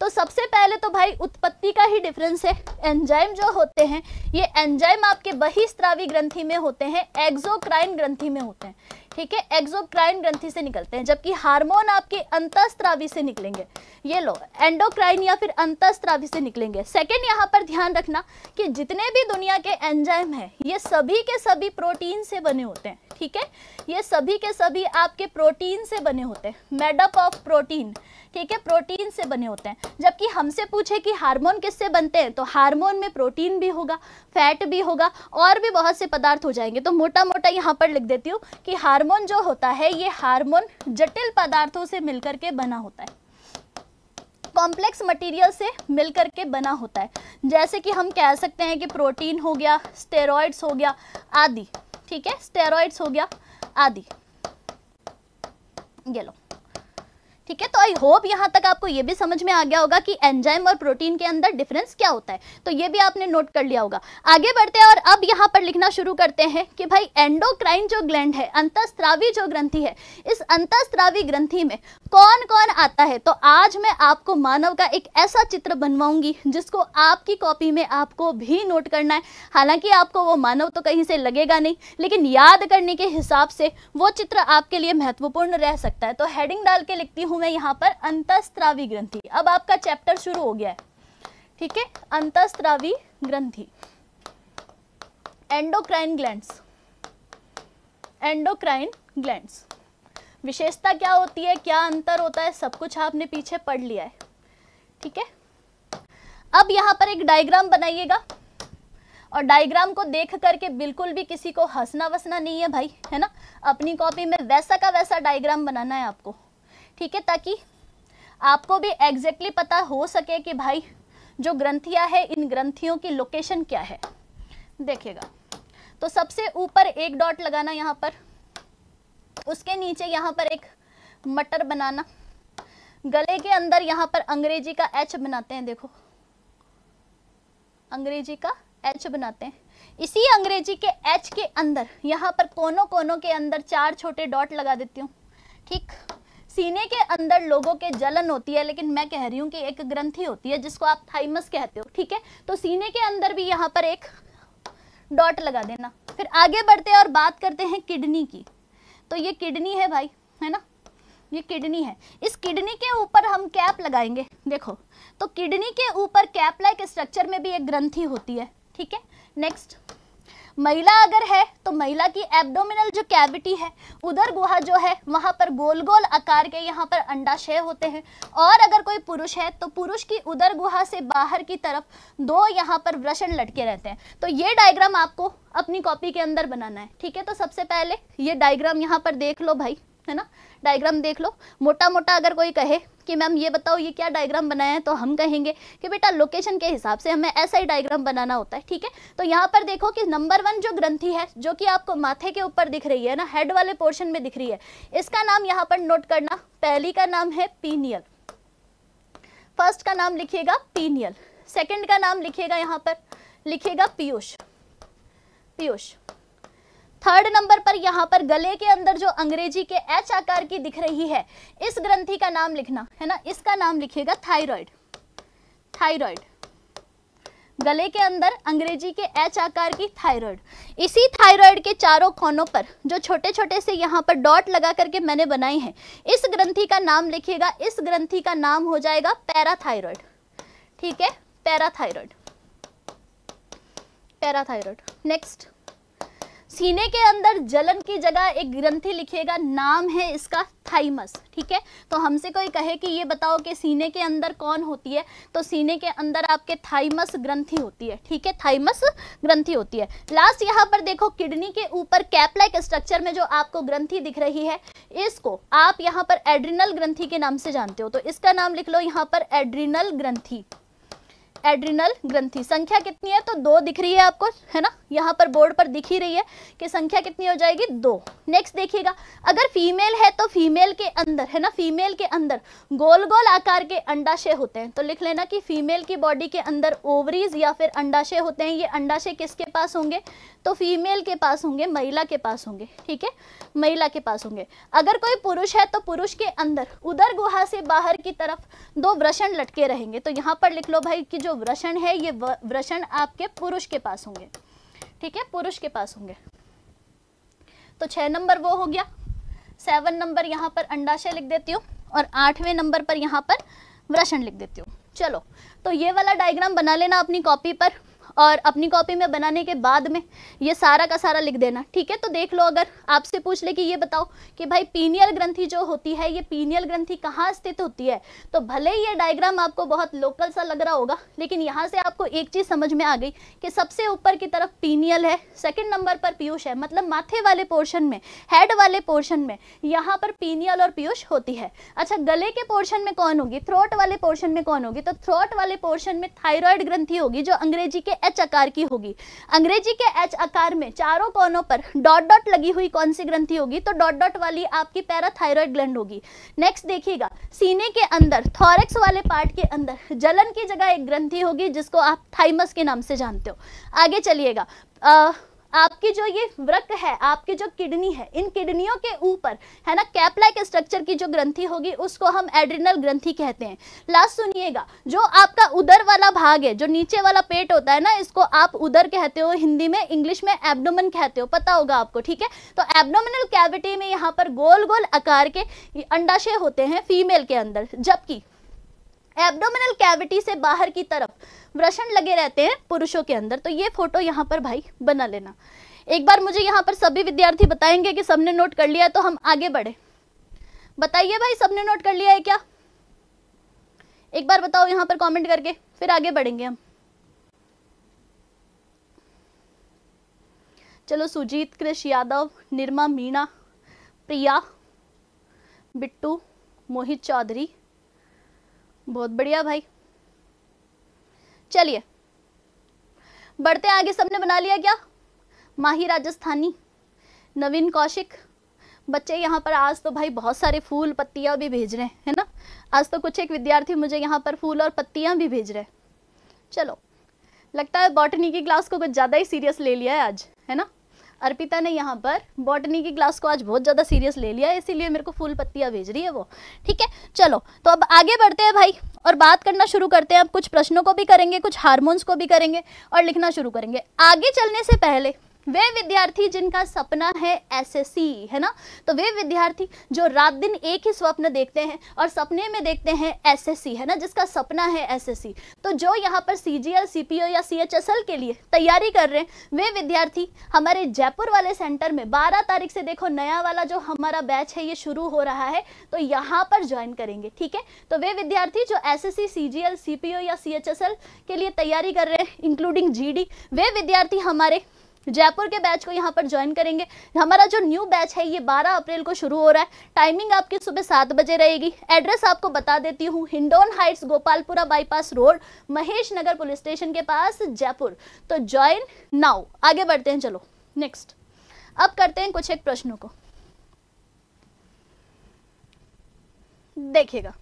S1: तो सबसे पहले तो भाई उत्पत्ति का ही डिफरेंस है एंजाइम जो होते हैं ये एंजाइम आपके बहिस्त्रावी ग्रंथि में होते हैं एक्सोक्राइन ग्रंथि में होते हैं ठीक है एक्सोक्राइन ग्रंथि से निकलते हैं जबकि हार्मोन आपके अंतस्त्रावी से निकलेंगे ये लो एंडोक्राइन या फिर अंतस्त्रावी से निकलेंगे सेकेंड यहाँ पर ध्यान रखना कि जितने भी दुनिया के एंजाइम हैं ये सभी के सभी प्रोटीन से बने होते हैं ठीक है ये सभी के सभी आपके प्रोटीन से बने होते हैं मेडअप ऑफ प्रोटीन ठीक है प्रोटीन से बने होते हैं जबकि हमसे पूछे कि हार्मोन किससे बनते हैं तो हार्मोन में प्रोटीन भी होगा फैट भी होगा और भी बहुत से पदार्थ हो जाएंगे तो मोटा मोटा यहाँ पर लिख देती हूँ कि हार्मोन जो होता है ये हार्मोन जटिल पदार्थों से मिलकर के बना होता है कॉम्प्लेक्स मटेरियल से मिलकर के बना होता है जैसे कि हम कह सकते हैं कि प्रोटीन हो गया स्टेरॉइड्स हो गया आदि ठीक है स्टेरॉइड्स हो गया आदि ये लो ठीक है तो आई होप यहाँ तक आपको ये भी समझ में आ गया होगा कि एंजाइम और प्रोटीन के अंदर डिफरेंस क्या होता है तो ये भी आपने नोट कर लिया होगा आगे बढ़ते हैं और अब यहाँ पर लिखना शुरू करते हैं कि भाई एंडोक्राइन जो ग्लैंड है अंतस्त्रावी जो ग्रंथि है इस अंतस्त्रावी ग्रंथि में कौन कौन आता है तो आज मैं आपको मानव का एक ऐसा चित्र बनवाऊंगी जिसको आपकी कॉपी में आपको भी नोट करना है हालांकि आपको वो मानव तो कहीं से लगेगा नहीं लेकिन याद करने के हिसाब से वो चित्र आपके लिए महत्वपूर्ण रह सकता है तो हेडिंग डाल के लिखती हूँ हूँ मैं यहाँ पर अंतस्त्रावी ग्रंथि अब आपका चैप्टर शुरू हो गया है ठीक है अंतस्त्रावी ग्रंथि एंडोक्राइन ग्लैंड्स एंडोक्राइन ग्लैंड्स विशेषता क्या होती है क्या अंतर होता है सब कुछ आपने पीछे पढ़ लिया है ठीक है अब यहाँ पर एक डायग्राम बनाइएगा और डायग्राम को देख करके बिल्कुल भी किसी को हंसना वसना नहीं है भाई है ना अपनी कॉपी में वैसा का वैसा डायग्राम बनाना है आपको ठीक है ताकि आपको भी एग्जैक्टली पता हो सके कि भाई जो ग्रंथिया है इन ग्रंथियों की लोकेशन क्या है देखिएगा तो सबसे ऊपर एक डॉट लगाना यहाँ पर उसके नीचे यहाँ पर एक मटर बनाना गले के अंदर यहाँ पर अंग्रेजी का एच बनाते हैं देखो अंग्रेजी का एच बनाते हैं इसी अंग्रेजी के एच के अंदर यहाँ पर कोनों कोनों के अंदर चार छोटे डॉट लगा देती हूँ ठीक सीने के अंदर लोगों के जलन होती है लेकिन मैं कह रही हूं कि एक ग्रंथी होती है जिसको आप थाइमस कहते हो ठीक है तो सीने के अंदर भी यहां पर एक डॉट लगा देना फिर आगे बढ़ते हैं और बात करते हैं किडनी की तो ये किडनी है भाई है ना ये किडनी है इस किडनी के ऊपर हम कैप लगाएंगे देखो तो किडनी के ऊपर कैप लाइक स्ट्रक्चर में भी एक ग्रंथि होती है ठीक है नेक्स्ट महिला अगर है तो महिला की एब्डोमिनल जो कैविटी है उधर गुहा जो है वहाँ पर गोल गोल आकार के यहाँ पर अंडाशय होते हैं और अगर कोई पुरुष है तो पुरुष की उधर गुहा से बाहर की तरफ दो यहाँ पर वृषण लटके रहते हैं तो ये डायग्राम आपको अपनी कॉपी के अंदर बनाना है ठीक है तो सबसे पहले ये डायग्राम यहाँ पर देख लो भाई है ना डायग्राम देख लो मोटा मोटा अगर कोई कहे कि मैम ये बताओ ये क्या डायग्राम बनाया है तो हम कहेंगे कि बेटा लोकेशन के हिसाब से हमें ऐसा ही डायग्राम बनाना होता है ठीक है तो यहाँ पर देखो कि नंबर वन जो ग्रंथी है जो कि आपको माथे के ऊपर दिख रही है ना हेड वाले पोर्शन में दिख रही है इसका नाम यहाँ पर नोट करना पहली का नाम है पीनियल फर्स्ट का नाम लिखिएगा पीनियल सेकेंड का नाम लिखिएगा यहाँ पर लिखिएगा पीयूष पीयूष थर्ड नंबर पर यहाँ पर गले के अंदर जो अंग्रेजी के एच आकार की दिख रही है इस ग्रंथि का नाम लिखना है ना इसका नाम लिखिएगा थायराइड थायराइड गले के अंदर अंग्रेजी के एच आकार की थायराइड इसी थायराइड के चारों कोनों पर जो छोटे छोटे से यहाँ पर डॉट लगा करके मैंने बनाए हैं इस ग्रंथि का नाम लिखिएगा इस ग्रंथि का नाम हो जाएगा पैराथायराइड ठीक है पैराथायराइड पैराथायराइड नेक्स्ट सीने के अंदर जलन की जगह एक ग्रंथि लिखिएगा नाम है इसका थाइमस ठीक है तो हमसे कोई कहे कि ये बताओ कि सीने के अंदर कौन होती है तो सीने के अंदर आपके थाइमस ग्रंथि होती है ठीक है थाइमस ग्रंथि होती है लास्ट यहाँ पर देखो किडनी के ऊपर कैपलाइक स्ट्रक्चर में जो आपको ग्रंथि दिख रही है इसको आप यहाँ पर एड्रिनल ग्रंथी के नाम से जानते हो तो इसका नाम लिख लो यहाँ पर एड्रिनल ग्रंथी एड्रिनल ग्रंथि संख्या कितनी है तो दो दिख रही है आपको है ना यहाँ पर बोर्ड पर दिख ही रही है कि संख्या कितनी हो जाएगी दो नेक्स्ट देखिएगा अगर फीमेल है तो फीमेल के अंदर है ना फीमेल के अंदर गोल गोल आकार के अंडाशय होते हैं तो लिख लेना कि फीमेल की बॉडी के अंदर ओवरीज या फिर अंडाशय होते हैं ये अंडाशय किसके पास होंगे तो फीमेल के पास होंगे महिला के पास होंगे ठीक है महिला के पास होंगे अगर कोई पुरुष है तो पुरुष के अंदर उधर गुहा से बाहर की तरफ दो ब्रशन लटके रहेंगे तो यहाँ पर लिख लो भाई कि जो जो वृषण है ये वृषण आपके पुरुष के पास होंगे ठीक है पुरुष के पास होंगे तो छह नंबर वो हो गया सेवन नंबर यहाँ पर अंडाशय लिख देती हूँ और आठवें नंबर पर यहाँ पर वृषण लिख देती हूँ चलो तो ये वाला डायग्राम बना लेना अपनी कॉपी पर और अपनी कॉपी में बनाने के बाद में ये सारा का सारा लिख देना ठीक है तो देख लो अगर आपसे पूछ ले कि ये बताओ कि भाई पीनियल ग्रंथि जो होती है ये पीनियल ग्रंथि कहाँ स्थित होती है तो भले ही ये डायग्राम आपको बहुत लोकल सा लग रहा होगा लेकिन यहाँ से आपको एक चीज़ समझ में आ गई कि सबसे ऊपर की तरफ पीनियल है सेकेंड नंबर पर पीयूष है मतलब माथे वाले पोर्शन में हेड वाले पोर्शन में यहाँ पर पीनियल और पीयूष होती है अच्छा गले के पोर्शन में कौन होगी थ्रोट वाले पोर्शन में कौन होगी तो थ्रोट वाले पोर्शन में थायराइड ग्रंथी होगी जो अंग्रेजी के एच आकार की होगी अंग्रेजी के एच आकार में चारों कोनों पर डॉट डॉट लगी हुई कौन सी ग्रंथि होगी तो डॉट डॉट वाली आपकी पैराथायरॉयड ग्लैंड होगी नेक्स्ट देखिएगा सीने के अंदर थॉरेक्स वाले पार्ट के अंदर जलन की जगह एक ग्रंथि होगी जिसको आप थाइमस के नाम से जानते हो आगे चलिएगा अः आपकी जो ये वृक्क है आपकी जो किडनी है इन किडनियों के ऊपर है ना कैपलाइक स्ट्रक्चर की जो ग्रंथि होगी उसको हम एड्रिनल ग्रंथि कहते हैं लास्ट सुनिएगा जो आपका उदर वाला भाग है जो नीचे वाला पेट होता है ना इसको आप उदर कहते हो हिंदी में इंग्लिश में एबडोमन कहते हो पता होगा आपको ठीक है तो एबडोमिनल कैविटी में यहाँ पर गोल गोल आकार के अंडाशय होते हैं फीमेल के अंदर जबकि एब्डोमिनल कैविटी से बाहर की तरफ वृषण लगे रहते हैं पुरुषों के अंदर तो ये फोटो यहाँ पर भाई बना लेना एक बार मुझे यहाँ पर सभी विद्यार्थी बताएंगे कि सबने नोट कर लिया है तो हम आगे बढ़े बताइए भाई सबने नोट कर लिया है क्या एक बार बताओ यहाँ पर कमेंट करके फिर आगे बढ़ेंगे हम चलो सुजीत कृष यादव निर्मा मीणा प्रिया बिट्टू मोहित चौधरी बहुत बढ़िया भाई चलिए बढ़ते आगे सबने बना लिया क्या माही राजस्थानी नवीन कौशिक बच्चे यहाँ पर आज तो भाई बहुत सारे फूल पत्तियाँ भी भेज रहे हैं ना आज तो कुछ एक विद्यार्थी मुझे यहाँ पर फूल और पत्तियाँ भी भेज रहे हैं चलो लगता है बॉटनी की क्लास को कुछ ज़्यादा ही सीरियस ले लिया है आज है ना अर्पिता ने यहाँ पर बॉटनी की क्लास को आज बहुत ज़्यादा सीरियस ले लिया है इसीलिए मेरे को फूल पत्तियाँ भेज रही है वो ठीक है चलो तो अब आगे बढ़ते हैं भाई और बात करना शुरू करते हैं अब कुछ प्रश्नों को भी करेंगे कुछ हारमोन्स को भी करेंगे और लिखना शुरू करेंगे आगे चलने से पहले वे विद्यार्थी जिनका सपना है एसएससी है ना तो वे विद्यार्थी जो रात दिन एक ही स्वप्न देखते हैं और सपने में देखते हैं एसएससी है ना जिसका सपना है एसएससी तो जो यहाँ पर सीजीएल सीपीओ या सीएचएसएल के लिए तैयारी कर रहे हैं वे विद्यार्थी हमारे जयपुर वाले सेंटर में बारह तारीख से देखो नया वाला जो हमारा बैच है ये शुरू हो रहा है तो यहाँ पर ज्वाइन करेंगे ठीक है तो वे विद्यार्थी जो एस एस पी ओ या एल के लिए तैयारी कर रहे हैं इंक्लूडिंग डी वे विद्यार्थी हमारे जयपुर के बैच को यहाँ पर ज्वाइन करेंगे हमारा जो न्यू बैच है ये 12 अप्रैल को शुरू हो रहा है टाइमिंग आपकी सुबह सात बजे रहेगी एड्रेस आपको बता देती हूँ Hindon Heights Gopalpura bypass road Mahesh Nagar police station के पास जयपुर तो ज्वाइन नाउ आगे बढ़ते हैं चलो नेक्स्ट अब करते हैं कुछ एक प्रश्नों को देखिएगा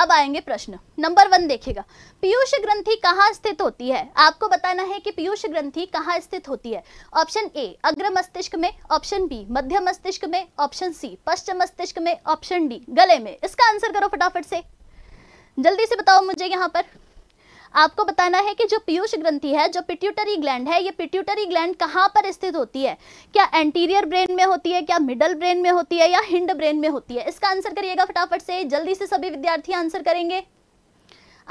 S1: अब आएंगे प्रश्न नंबर वन देखिएगा पीयूष ग्रंथि कहाँ स्थित होती है आपको बताना है कि पीयूष ग्रंथि कहाँ स्थित होती है ऑप्शन ए अग्र मस्तिष्क में ऑप्शन बी मध्य मस्तिष्क में ऑप्शन सी पश्चिम मस्तिष्क में ऑप्शन डी गले में इसका आंसर करो फटाफट से जल्दी से बताओ मुझे यहाँ पर आपको बताना है कि जो पीयूष ग्रंथि है जो पिट्यूटरी ग्लैंड है ये पिट्यूटरी ग्लैंड कहाँ पर स्थित होती है क्या एंटीरियर ब्रेन में होती है क्या मिडल ब्रेन में होती है या हिंड ब्रेन में होती है इसका आंसर करिएगा फटाफट से जल्दी से सभी विद्यार्थी आंसर करेंगे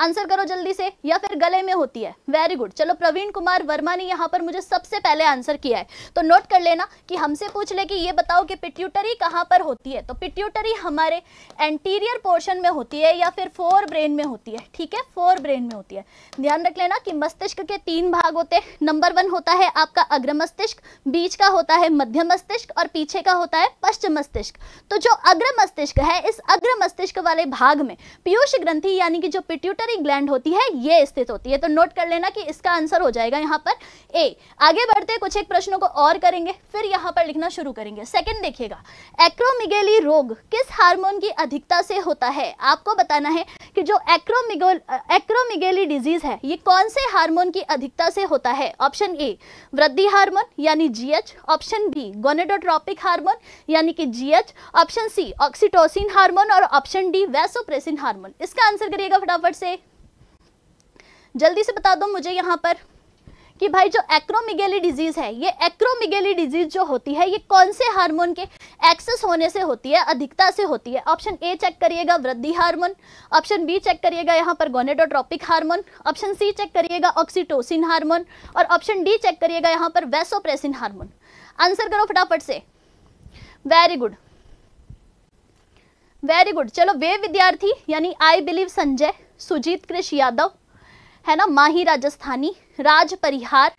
S1: आंसर करो जल्दी से या फिर गले में होती है वेरी गुड चलो प्रवीण कुमार वर्मा ने यहाँ पर मुझे सबसे पहले आंसर किया है तो नोट कर लेना कि हमसे पूछ ले कि ये बताओ कि पिट्यूटरी कहाँ पर होती है तो पिट्यूटरी हमारे एंटीरियर पोर्शन में होती है या फिर फोर ब्रेन में होती है ठीक है फोर ब्रेन में होती है ध्यान रख लेना कि मस्तिष्क के तीन भाग होते हैं नंबर वन होता है आपका अग्र मस्तिष्क बीच का होता है मध्य मस्तिष्क और पीछे का होता है पश्चिम मस्तिष्क तो जो अग्र मस्तिष्क है इस अग्र मस्तिष्क वाले भाग में पीयूष ग्रंथि यानी कि जो पिट्यूटरी पिट्यूटरी ग्लैंड होती है ये स्थित होती है तो नोट कर लेना कि इसका आंसर हो जाएगा यहाँ पर ए आगे बढ़ते कुछ एक प्रश्नों को और करेंगे फिर यहाँ पर लिखना शुरू करेंगे सेकंड देखिएगा एक्रोमिगेली रोग किस हार्मोन की अधिकता से होता है आपको बताना है कि जो एक्रोमिगोल एक्रोमिगेली डिजीज है ये कौन से हार्मोन की अधिकता से होता है ऑप्शन ए वृद्धि हार्मोन यानी G option B gonadotropic hormone यानी कि G option C oxytocin hormone और ऑप्शन डी वैसोप्रेसिन हार्मोन इसका आंसर करिएगा फटाफट से जल्दी से बता दो मुझे यहाँ पर कि भाई जो एक्रोमिगेली डिजीज़ है ये एक्रोमिगेली डिजीज़ जो होती है ये कौन से हार्मोन के एक्सेस होने से होती है अधिकता से होती है ऑप्शन ए चेक करिएगा वृद्धि हार्मोन ऑप्शन बी चेक करिएगा यहाँ पर gonadotropic hormone option C check करिएगा ऑक्सीटोसिन हार्मोन और ऑप्शन डी चेक करिएगा यहाँ पर वेसोप्रेसिन हार्मोन आंसर करो फटाफट से वेरी गुड वेरी गुड चलो वे विद्यार्थी यानी आई बिलीव संजय सुजीत कृष यादव है ना माही राजस्थानी राज परिहार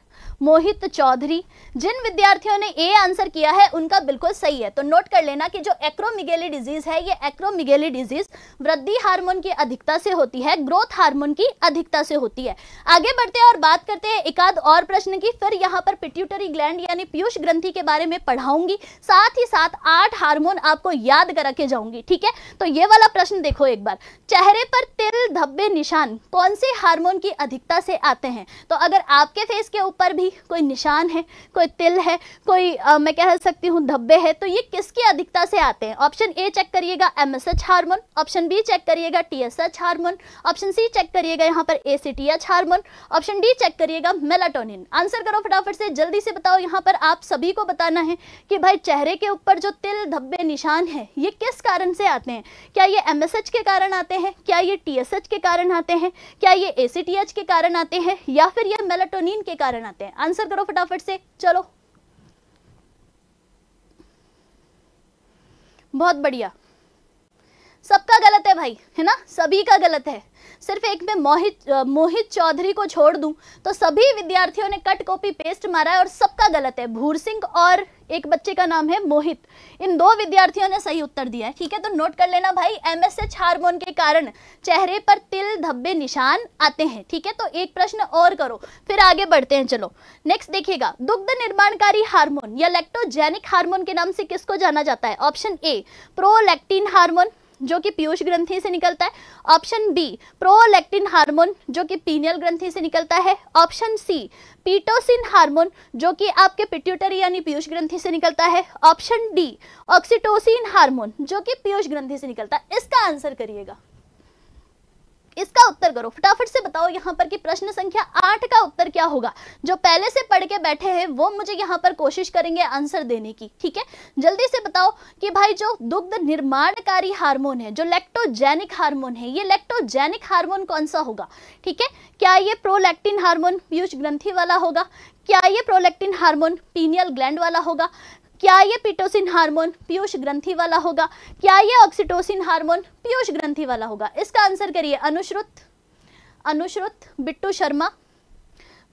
S1: मोहित चौधरी जिन विद्यार्थियों ने ए आंसर किया है उनका बिल्कुल सही है तो नोट कर लेना कि जो एक्रोमिगेली डिजीज है ये एक्रोमिगेली डिजीज वृद्धि हार्मोन की अधिकता से होती है ग्रोथ हार्मोन की अधिकता से होती है आगे बढ़ते हैं और बात करते हैं एकाध और प्रश्न की फिर यहाँ पर पिट्यूटरी ग्लैंड यानी पीयूष ग्रंथि के बारे में पढ़ाऊंगी साथ ही साथ आठ हार्मोन आपको याद करा के जाऊंगी ठीक है तो ये वाला प्रश्न देखो एक बार चेहरे पर तिल धब्बे निशान कौन से हार्मोन की अधिकता से आते हैं तो अगर आपके फेस के ऊपर भी कोई निशान है कोई कोई तिल है कोई आ, मैं कह सकती हूँ धब्बे है तो ये किसकी अधिकता से आते हैं ऑप्शन ए चेक करिएगा M S H hormone option B check करिएगा T S H hormone option C check करिएगा यहाँ पर A C T H hormone option D check करिएगा मेलाटोनिन आंसर करो फटाफट से जल्दी से बताओ यहाँ पर आप सभी को बताना है कि भाई चेहरे के ऊपर जो तिल धब्बे निशान है ये किस कारण से आते हैं क्या ये एम एस एच के कारण आते हैं क्या ये टी एस एच के कारण आते हैं क्या ये ए सी टी एच के कारण आते हैं या फिर यह मेलाटोनिन के कारण आते हैं आंसर करो फटाफट से चलो बहुत बढ़िया सबका गलत है भाई है ना सभी का गलत है सिर्फ एक में मोहित मोहित चौधरी को छोड़ दूं तो सभी विद्यार्थियों ने कट कॉपी पेस्ट मारा है और सबका गलत है भूर सिंह और एक बच्चे का नाम है मोहित इन दो विद्यार्थियों ने सही उत्तर दिया है ठीक है तो नोट कर लेना भाई एमएसएच हार्मोन के कारण चेहरे पर तिल धब्बे निशान आते हैं ठीक है तो एक प्रश्न और करो फिर आगे बढ़ते हैं चलो नेक्स्ट देखिएगा दुग्ध निर्माणकारी हार्मोन या लेक्टोजेनिक हार्मोन के नाम से किसको जाना जाता है ऑप्शन ए प्रोलेक्टीन हार्मोन जो कि पीयूष ग्रंथि से निकलता है ऑप्शन बी प्रोलेक्टिन हार्मोन जो कि पीनियल ग्रंथि से निकलता है ऑप्शन सी पीटोसिन हार्मोन जो कि आपके पिट्यूटरी यानी पीयूष ग्रंथि से निकलता है ऑप्शन डी ऑक्सीटोसिन हार्मोन जो कि पीयूष ग्रंथि से निकलता है इसका आंसर करिएगा इसका उत्तर करो फटाफट से बताओ यहाँ पर कि प्रश्न संख्या आठ का उत्तर क्या होगा जो पहले से पढ़ के बैठे हैं वो मुझे यहाँ पर कोशिश करेंगे आंसर देने की ठीक है जल्दी से बताओ कि भाई जो दुग्ध निर्माणकारी हार्मोन है जो लेक्टोजेनिक हार्मोन है ये लेक्टोजेनिक हार्मोन कौन सा होगा ठीक है क्या ये प्रोलेक्टिन हार्मोन पीयूष ग्रंथी वाला होगा क्या ये प्रोलेक्टिन हार्मोन पीनियल ग्लैंड वाला होगा क्या ये पीटोसिन हार्मोन पीयूष ग्रंथि वाला होगा क्या ये ऑक्सीटोसिन हार्मोन पीयूष ग्रंथि वाला होगा इसका आंसर करिए अनुश्रुत अनुश्रुत बिट्टू शर्मा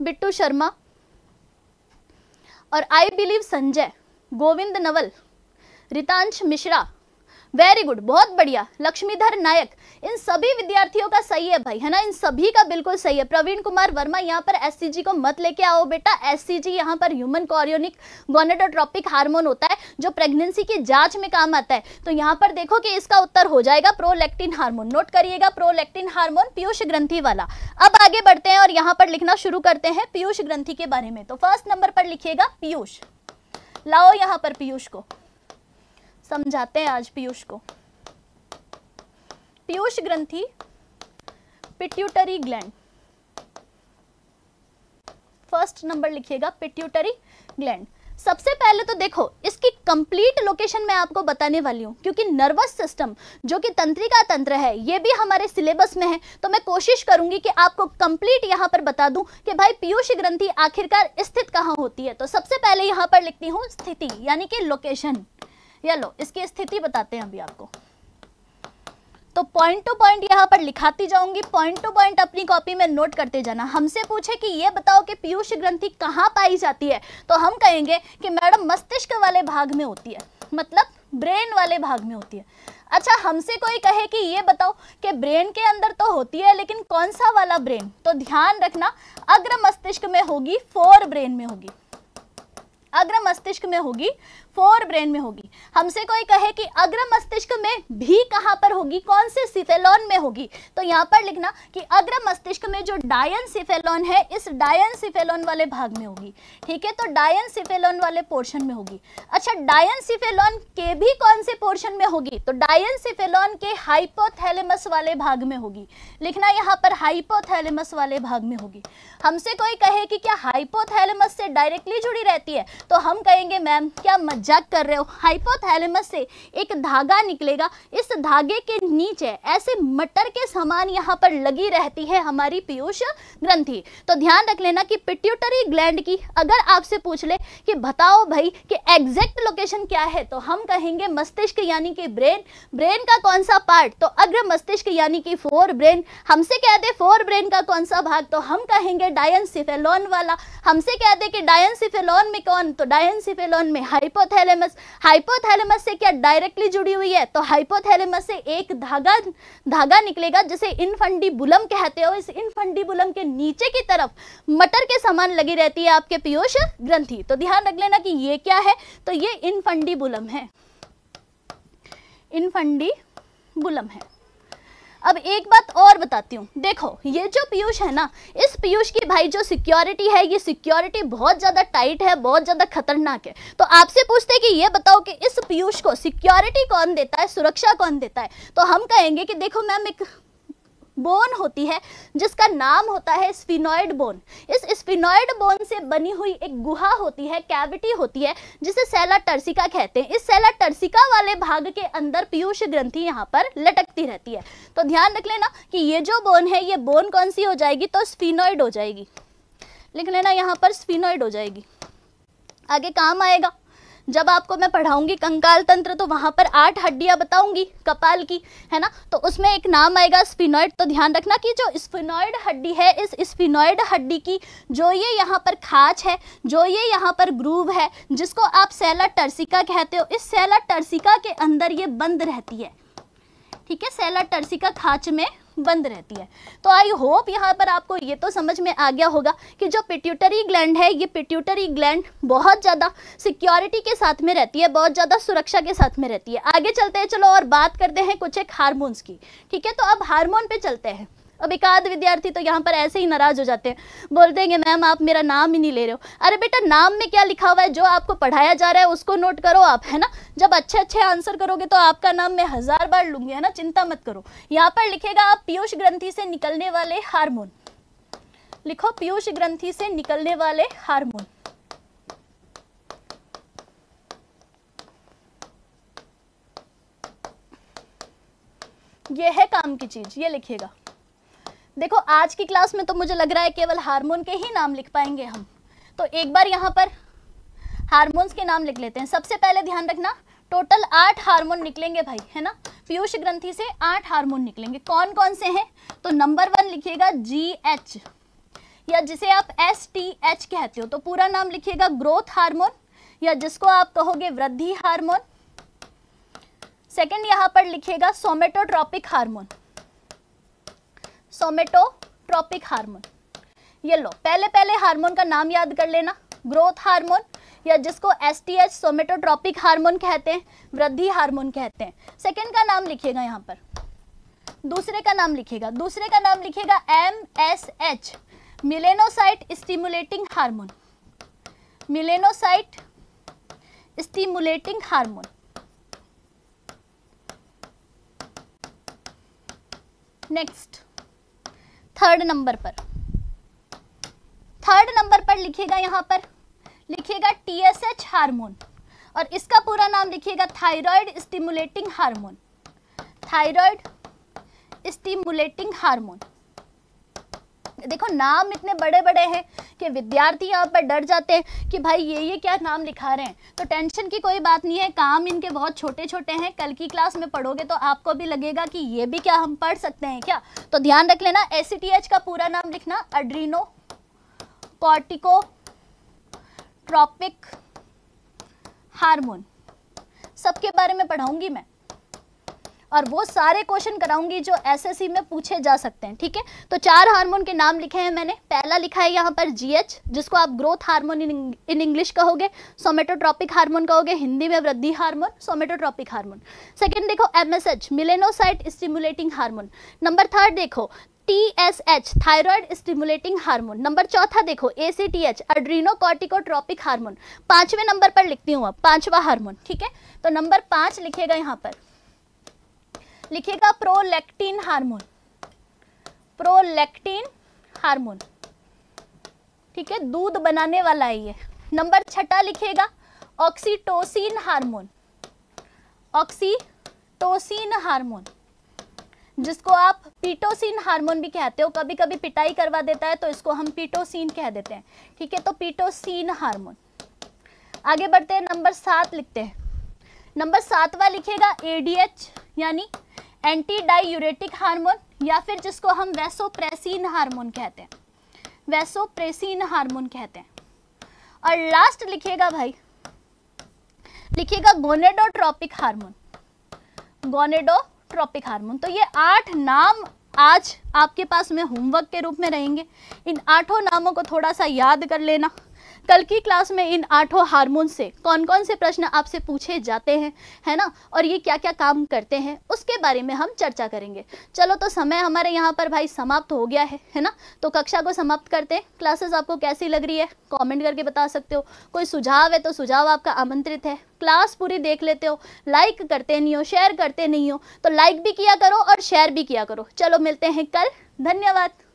S1: बिट्टू शर्मा और I believe Sanjay Govind Naval Ritansh Mishra very good बहुत बढ़िया लक्ष्मीधर नायक इन सभी विद्यार्थियों का सही है भाई है ना इन सभी का बिल्कुल सही है प्रवीण कुमार वर्मा यहाँ पर एस को मत लेके आओ बेटा एस सी जी यहाँ पर ह्यूमन कॉरियोनिक गोनेडोट्रॉपिक हार्मोन होता है जो प्रेगनेंसी की जांच में काम आता है तो यहाँ पर देखो कि इसका उत्तर हो जाएगा प्रोलेक्टिन हार्मोन नोट करिएगा प्रोलेक्टिन हार्मोन पीयूष ग्रंथि वाला अब आगे बढ़ते हैं और यहाँ पर लिखना शुरू करते हैं पीयूष ग्रंथि के बारे में तो फर्स्ट नंबर पर लिखिएगा पीयूष लाओ यहाँ पर पीयूष को समझाते हैं आज पीयूष को पीयूष ग्रंथि पिट्यूटरी ग्लैंड फर्स्ट नंबर लिखिएगा पिट्यूटरी ग्लैंड सबसे पहले तो देखो इसकी कंप्लीट लोकेशन मैं आपको बताने वाली हूँ क्योंकि नर्वस सिस्टम जो कि तंत्रिका तंत्र है ये भी हमारे सिलेबस में है तो मैं कोशिश करूंगी कि आपको कंप्लीट यहाँ पर बता दूं कि भाई पीयूष ग्रंथि आखिरकार स्थित कहाँ होती है तो सबसे पहले यहाँ पर लिखती हूँ स्थिति यानी कि लोकेशन या लो इसकी स्थिति बताते हैं अभी आपको तो पॉइंट टू पॉइंट यहाँ पर लिखाती जाऊंगी पॉइंट टू पॉइंट अपनी कॉपी में नोट करते जाना हमसे पूछे कि ये बताओ कि पीयूष ग्रंथि कहाँ पाई जाती है तो हम कहेंगे कि मैडम मस्तिष्क वाले भाग में होती है मतलब ब्रेन वाले भाग में होती है अच्छा हमसे कोई कहे कि ये बताओ कि ब्रेन के अंदर तो होती है लेकिन कौन सा वाला ब्रेन तो ध्यान रखना अग्र मस्तिष्क में होगी फोर ब्रेन में होगी अग्र मस्तिष्क में होगी फोर ब्रेन में होगी हमसे कोई कहे कि अग्र मस्तिष्क में भी कहां पर होगी कौन से सिफेलॉन में होगी तो यहां पर लिखना कि अग्र मस्तिष्क में जो डायन सिफेलॉन है इस डायन सिफेलॉन वाले भाग में होगी ठीक है तो डायन सिफेलॉन वाले पोर्शन में होगी अच्छा डायन सिफेलॉन के भी कौन से पोर्शन में होगी तो डायन सिफेलॉन के हाइपोथैलेमस वाले भाग में होगी लिखना यहां पर हाइपोथैलेमस वाले भाग में होगी हमसे कोई कहे कि क्या हाइपोथैलेमस से डायरेक्टली जुड़ी रहती है तो हम कहेंगे मैम क्या जग कर रहे हो हाइपोथैलेमस से एक धागा निकलेगा इस धागे के नीचे ऐसे मटर के समान यहाँ पर लगी रहती है हमारी पीयूष ग्रंथि तो ध्यान रख लेना कि पिट्यूटरी ग्लैंड की अगर आपसे पूछ ले कि बताओ भाई कि एग्जैक्ट लोकेशन क्या है तो हम कहेंगे मस्तिष्क यानी कि ब्रेन ब्रेन का कौन सा पार्ट तो अग्र मस्तिष्क यानी कि फोर ब्रेन हमसे कह दे फोर ब्रेन का कौन सा भाग तो हम कहेंगे डायन सिफेलॉन वाला हमसे कह दे कि डायन सिफेलॉन में कौन तो डायन सिफेलॉन में हाइपो हाइपोथैलेमस हाइपोथैलेमस से क्या डायरेक्टली जुड़ी हुई है तो हाइपोथैलेमस से एक धागा धागा निकलेगा जिसे इनफंडीबुलम कहते हो इस इनफंडीबुलम के नीचे की तरफ मटर के समान लगी रहती है आपके पीयूष ग्रंथि तो ध्यान रख लेना कि ये क्या है तो ये इनफंडीबुलम है इनफंडीबुलम है अब एक बात और बताती हूँ देखो ये जो पीयूष है ना इस पीयूष की भाई जो सिक्योरिटी है ये सिक्योरिटी बहुत ज़्यादा टाइट है बहुत ज़्यादा खतरनाक है तो आपसे पूछते कि ये बताओ कि इस पीयूष को सिक्योरिटी कौन देता है सुरक्षा कौन देता है तो हम कहेंगे कि देखो मैम एक बोन होती है जिसका नाम होता है स्पिनॉइड बोन इस स्पिनॉइड बोन से बनी हुई एक गुहा होती है कैविटी होती है जिसे सेला टर्सिका कहते हैं इस सेला टर्सिका वाले भाग के अंदर पीयूष ग्रंथि यहाँ पर लटकती रहती है तो ध्यान रख लेना कि ये जो बोन है ये बोन कौन सी हो जाएगी तो स्पिनॉइड हो जाएगी लिख लेना यहाँ पर स्पिनॉइड हो जाएगी आगे काम आएगा जब आपको मैं पढ़ाऊंगी कंकाल तंत्र तो वहाँ पर आठ हड्डियाँ बताऊंगी कपाल की है ना तो उसमें एक नाम आएगा स्पिनॉइड तो ध्यान रखना कि जो स्पिनॉइड हड्डी है इस स्पिनॉइड हड्डी की जो ये यहाँ पर खाच है जो ये यहाँ पर ग्रूव है जिसको आप सैला टर्सिका कहते हो इस सैला टर्सिका के अंदर ये बंद रहती है ठीक है सैला टर्सिका खाच में बंद रहती है तो आई होप यहाँ पर आपको ये तो समझ में आ गया होगा कि जो पिट्यूटरी ग्लैंड है ये पिट्यूटरी ग्लैंड बहुत ज़्यादा सिक्योरिटी के साथ में रहती है बहुत ज़्यादा सुरक्षा के साथ में रहती है आगे चलते हैं चलो और बात करते हैं कुछ एक हारमोन्स की ठीक है तो अब हारमोन पे चलते हैं अब एक आध विद्यार्थी तो यहाँ पर ऐसे ही नाराज हो जाते हैं बोल देंगे मैम आप मेरा नाम ही नहीं ले रहे हो अरे बेटा नाम में क्या लिखा हुआ है जो आपको पढ़ाया जा रहा है उसको नोट करो आप है ना जब अच्छे अच्छे आंसर करोगे तो आपका नाम मैं हजार बार लूंगी है ना चिंता मत करो यहाँ पर लिखेगा आप पीयूष ग्रंथि से निकलने वाले हारमोन लिखो पीयूष ग्रंथि से निकलने वाले हारमोन यह है काम की चीज ये लिखिएगा देखो आज की क्लास में तो मुझे लग रहा है केवल हार्मोन के ही नाम लिख पाएंगे हम तो एक बार यहाँ पर हार्मोन्स के नाम लिख लेते हैं सबसे पहले ध्यान रखना टोटल आठ हार्मोन निकलेंगे भाई है ना पीयूष ग्रंथि से आठ हार्मोन निकलेंगे कौन कौन से हैं तो नंबर वन लिखिएगा जी एच या जिसे आप एस टी एच कहते हो तो पूरा नाम लिखिएगा ग्रोथ हार्मोन या जिसको आप कहोगे वृद्धि हार्मोन सेकंड यहां पर लिखिएगा सोमेटोट्रॉपिक हार्मोन सोमेटोट्रॉपिक हार्मोन ये लो पहले पहले हार्मोन का नाम याद कर लेना ग्रोथ हार्मोन या जिसको S T H somatotropic hormone कहते हैं वृद्धि हार्मोन कहते हैं सेकेंड का नाम लिखिएगा यहाँ पर दूसरे का नाम लिखिएगा दूसरे का नाम लिखिएगा M S H melanocyte stimulating hormone melanocyte stimulating hormone next third number पर थर्ड नंबर पर लिखिएगा यहाँ पर लिखिएगा टी एस एच हारमोन और इसका पूरा नाम लिखिएगा thyroid stimulating hormone thyroid stimulating hormone देखो नाम इतने बड़े बड़े हैं कि विद्यार्थी यहाँ पर डर जाते हैं कि भाई ये ये क्या नाम लिखा रहे हैं तो टेंशन की कोई बात नहीं है काम इनके बहुत छोटे छोटे हैं कल की क्लास में पढ़ोगे तो आपको भी लगेगा कि ये भी क्या हम पढ़ सकते हैं क्या तो ध्यान रख लेना एस का पूरा नाम लिखना अड्रीनो कॉर्टिको ट्रॉपिक हारमोन सबके बारे में पढ़ाऊंगी मैं और वो सारे क्वेश्चन कराऊंगी जो एसएससी में पूछे जा सकते हैं ठीक है तो चार हार्मोन के नाम लिखे हैं मैंने पहला लिखा है यहाँ पर जीएच जिसको आप ग्रोथ हार्मोन इन इंग्लिश कहोगे सोमेटोट्रॉपिक हार्मोन कहोगे हिंदी में वृद्धि हार्मोन सोमेटोट्रॉपिक हार्मोन सेकेंड देखो MSH melanocyte stimulating hormone number third देखो T S H thyroid stimulating hormone number चौथा देखो A C T adreno adrenocorticotropic hormone पांचवें नंबर पर लिखती हूँ अब पांचवा हार्मोन ठीक है तो नंबर पांच लिखेगा यहाँ पर लिखेगा प्रोलेक्टिन हार्मोन प्रोलेक्टिन हार्मोन ठीक है दूध बनाने वाला है ये नंबर छठा लिखेगा ऑक्सीटोसिन हार्मोन ऑक्सीटोसिन हार्मोन जिसको आप पीटोसिन हार्मोन भी कहते हो कभी कभी पिटाई करवा देता है तो इसको हम पीटोसिन कह देते हैं ठीक है तो पीटोसिन हार्मोन आगे बढ़ते हैं नंबर सात लिखते हैं नंबर सातवा लिखेगा एडीएच यानी एंटी डायूरेटिक हार्मोन या फिर जिसको हम वैसोप्रेसिन हार्मोन कहते हैं वैसोप्रेसिन हार्मोन कहते हैं और लास्ट लिखिएगा भाई लिखिएगा गोनेडोट्रॉपिक हार्मोन गोनेडोट्रॉपिक हार्मोन तो ये आठ नाम आज आपके पास में होमवर्क के रूप में रहेंगे इन आठों नामों को थोड़ा सा याद कर लेना कल की क्लास में इन आठों हार्मोन से कौन कौन से प्रश्न आपसे पूछे जाते हैं है ना और ये क्या क्या काम करते हैं उसके बारे में हम चर्चा करेंगे चलो तो समय हमारे यहाँ पर भाई समाप्त हो गया है है ना तो कक्षा को समाप्त करते हैं क्लासेस आपको कैसी लग रही है कमेंट करके बता सकते हो कोई सुझाव है तो सुझाव आपका आमंत्रित है क्लास पूरी देख लेते हो लाइक करते नहीं हो शेयर करते नहीं हो तो लाइक भी किया करो और शेयर भी किया करो चलो मिलते हैं कल धन्यवाद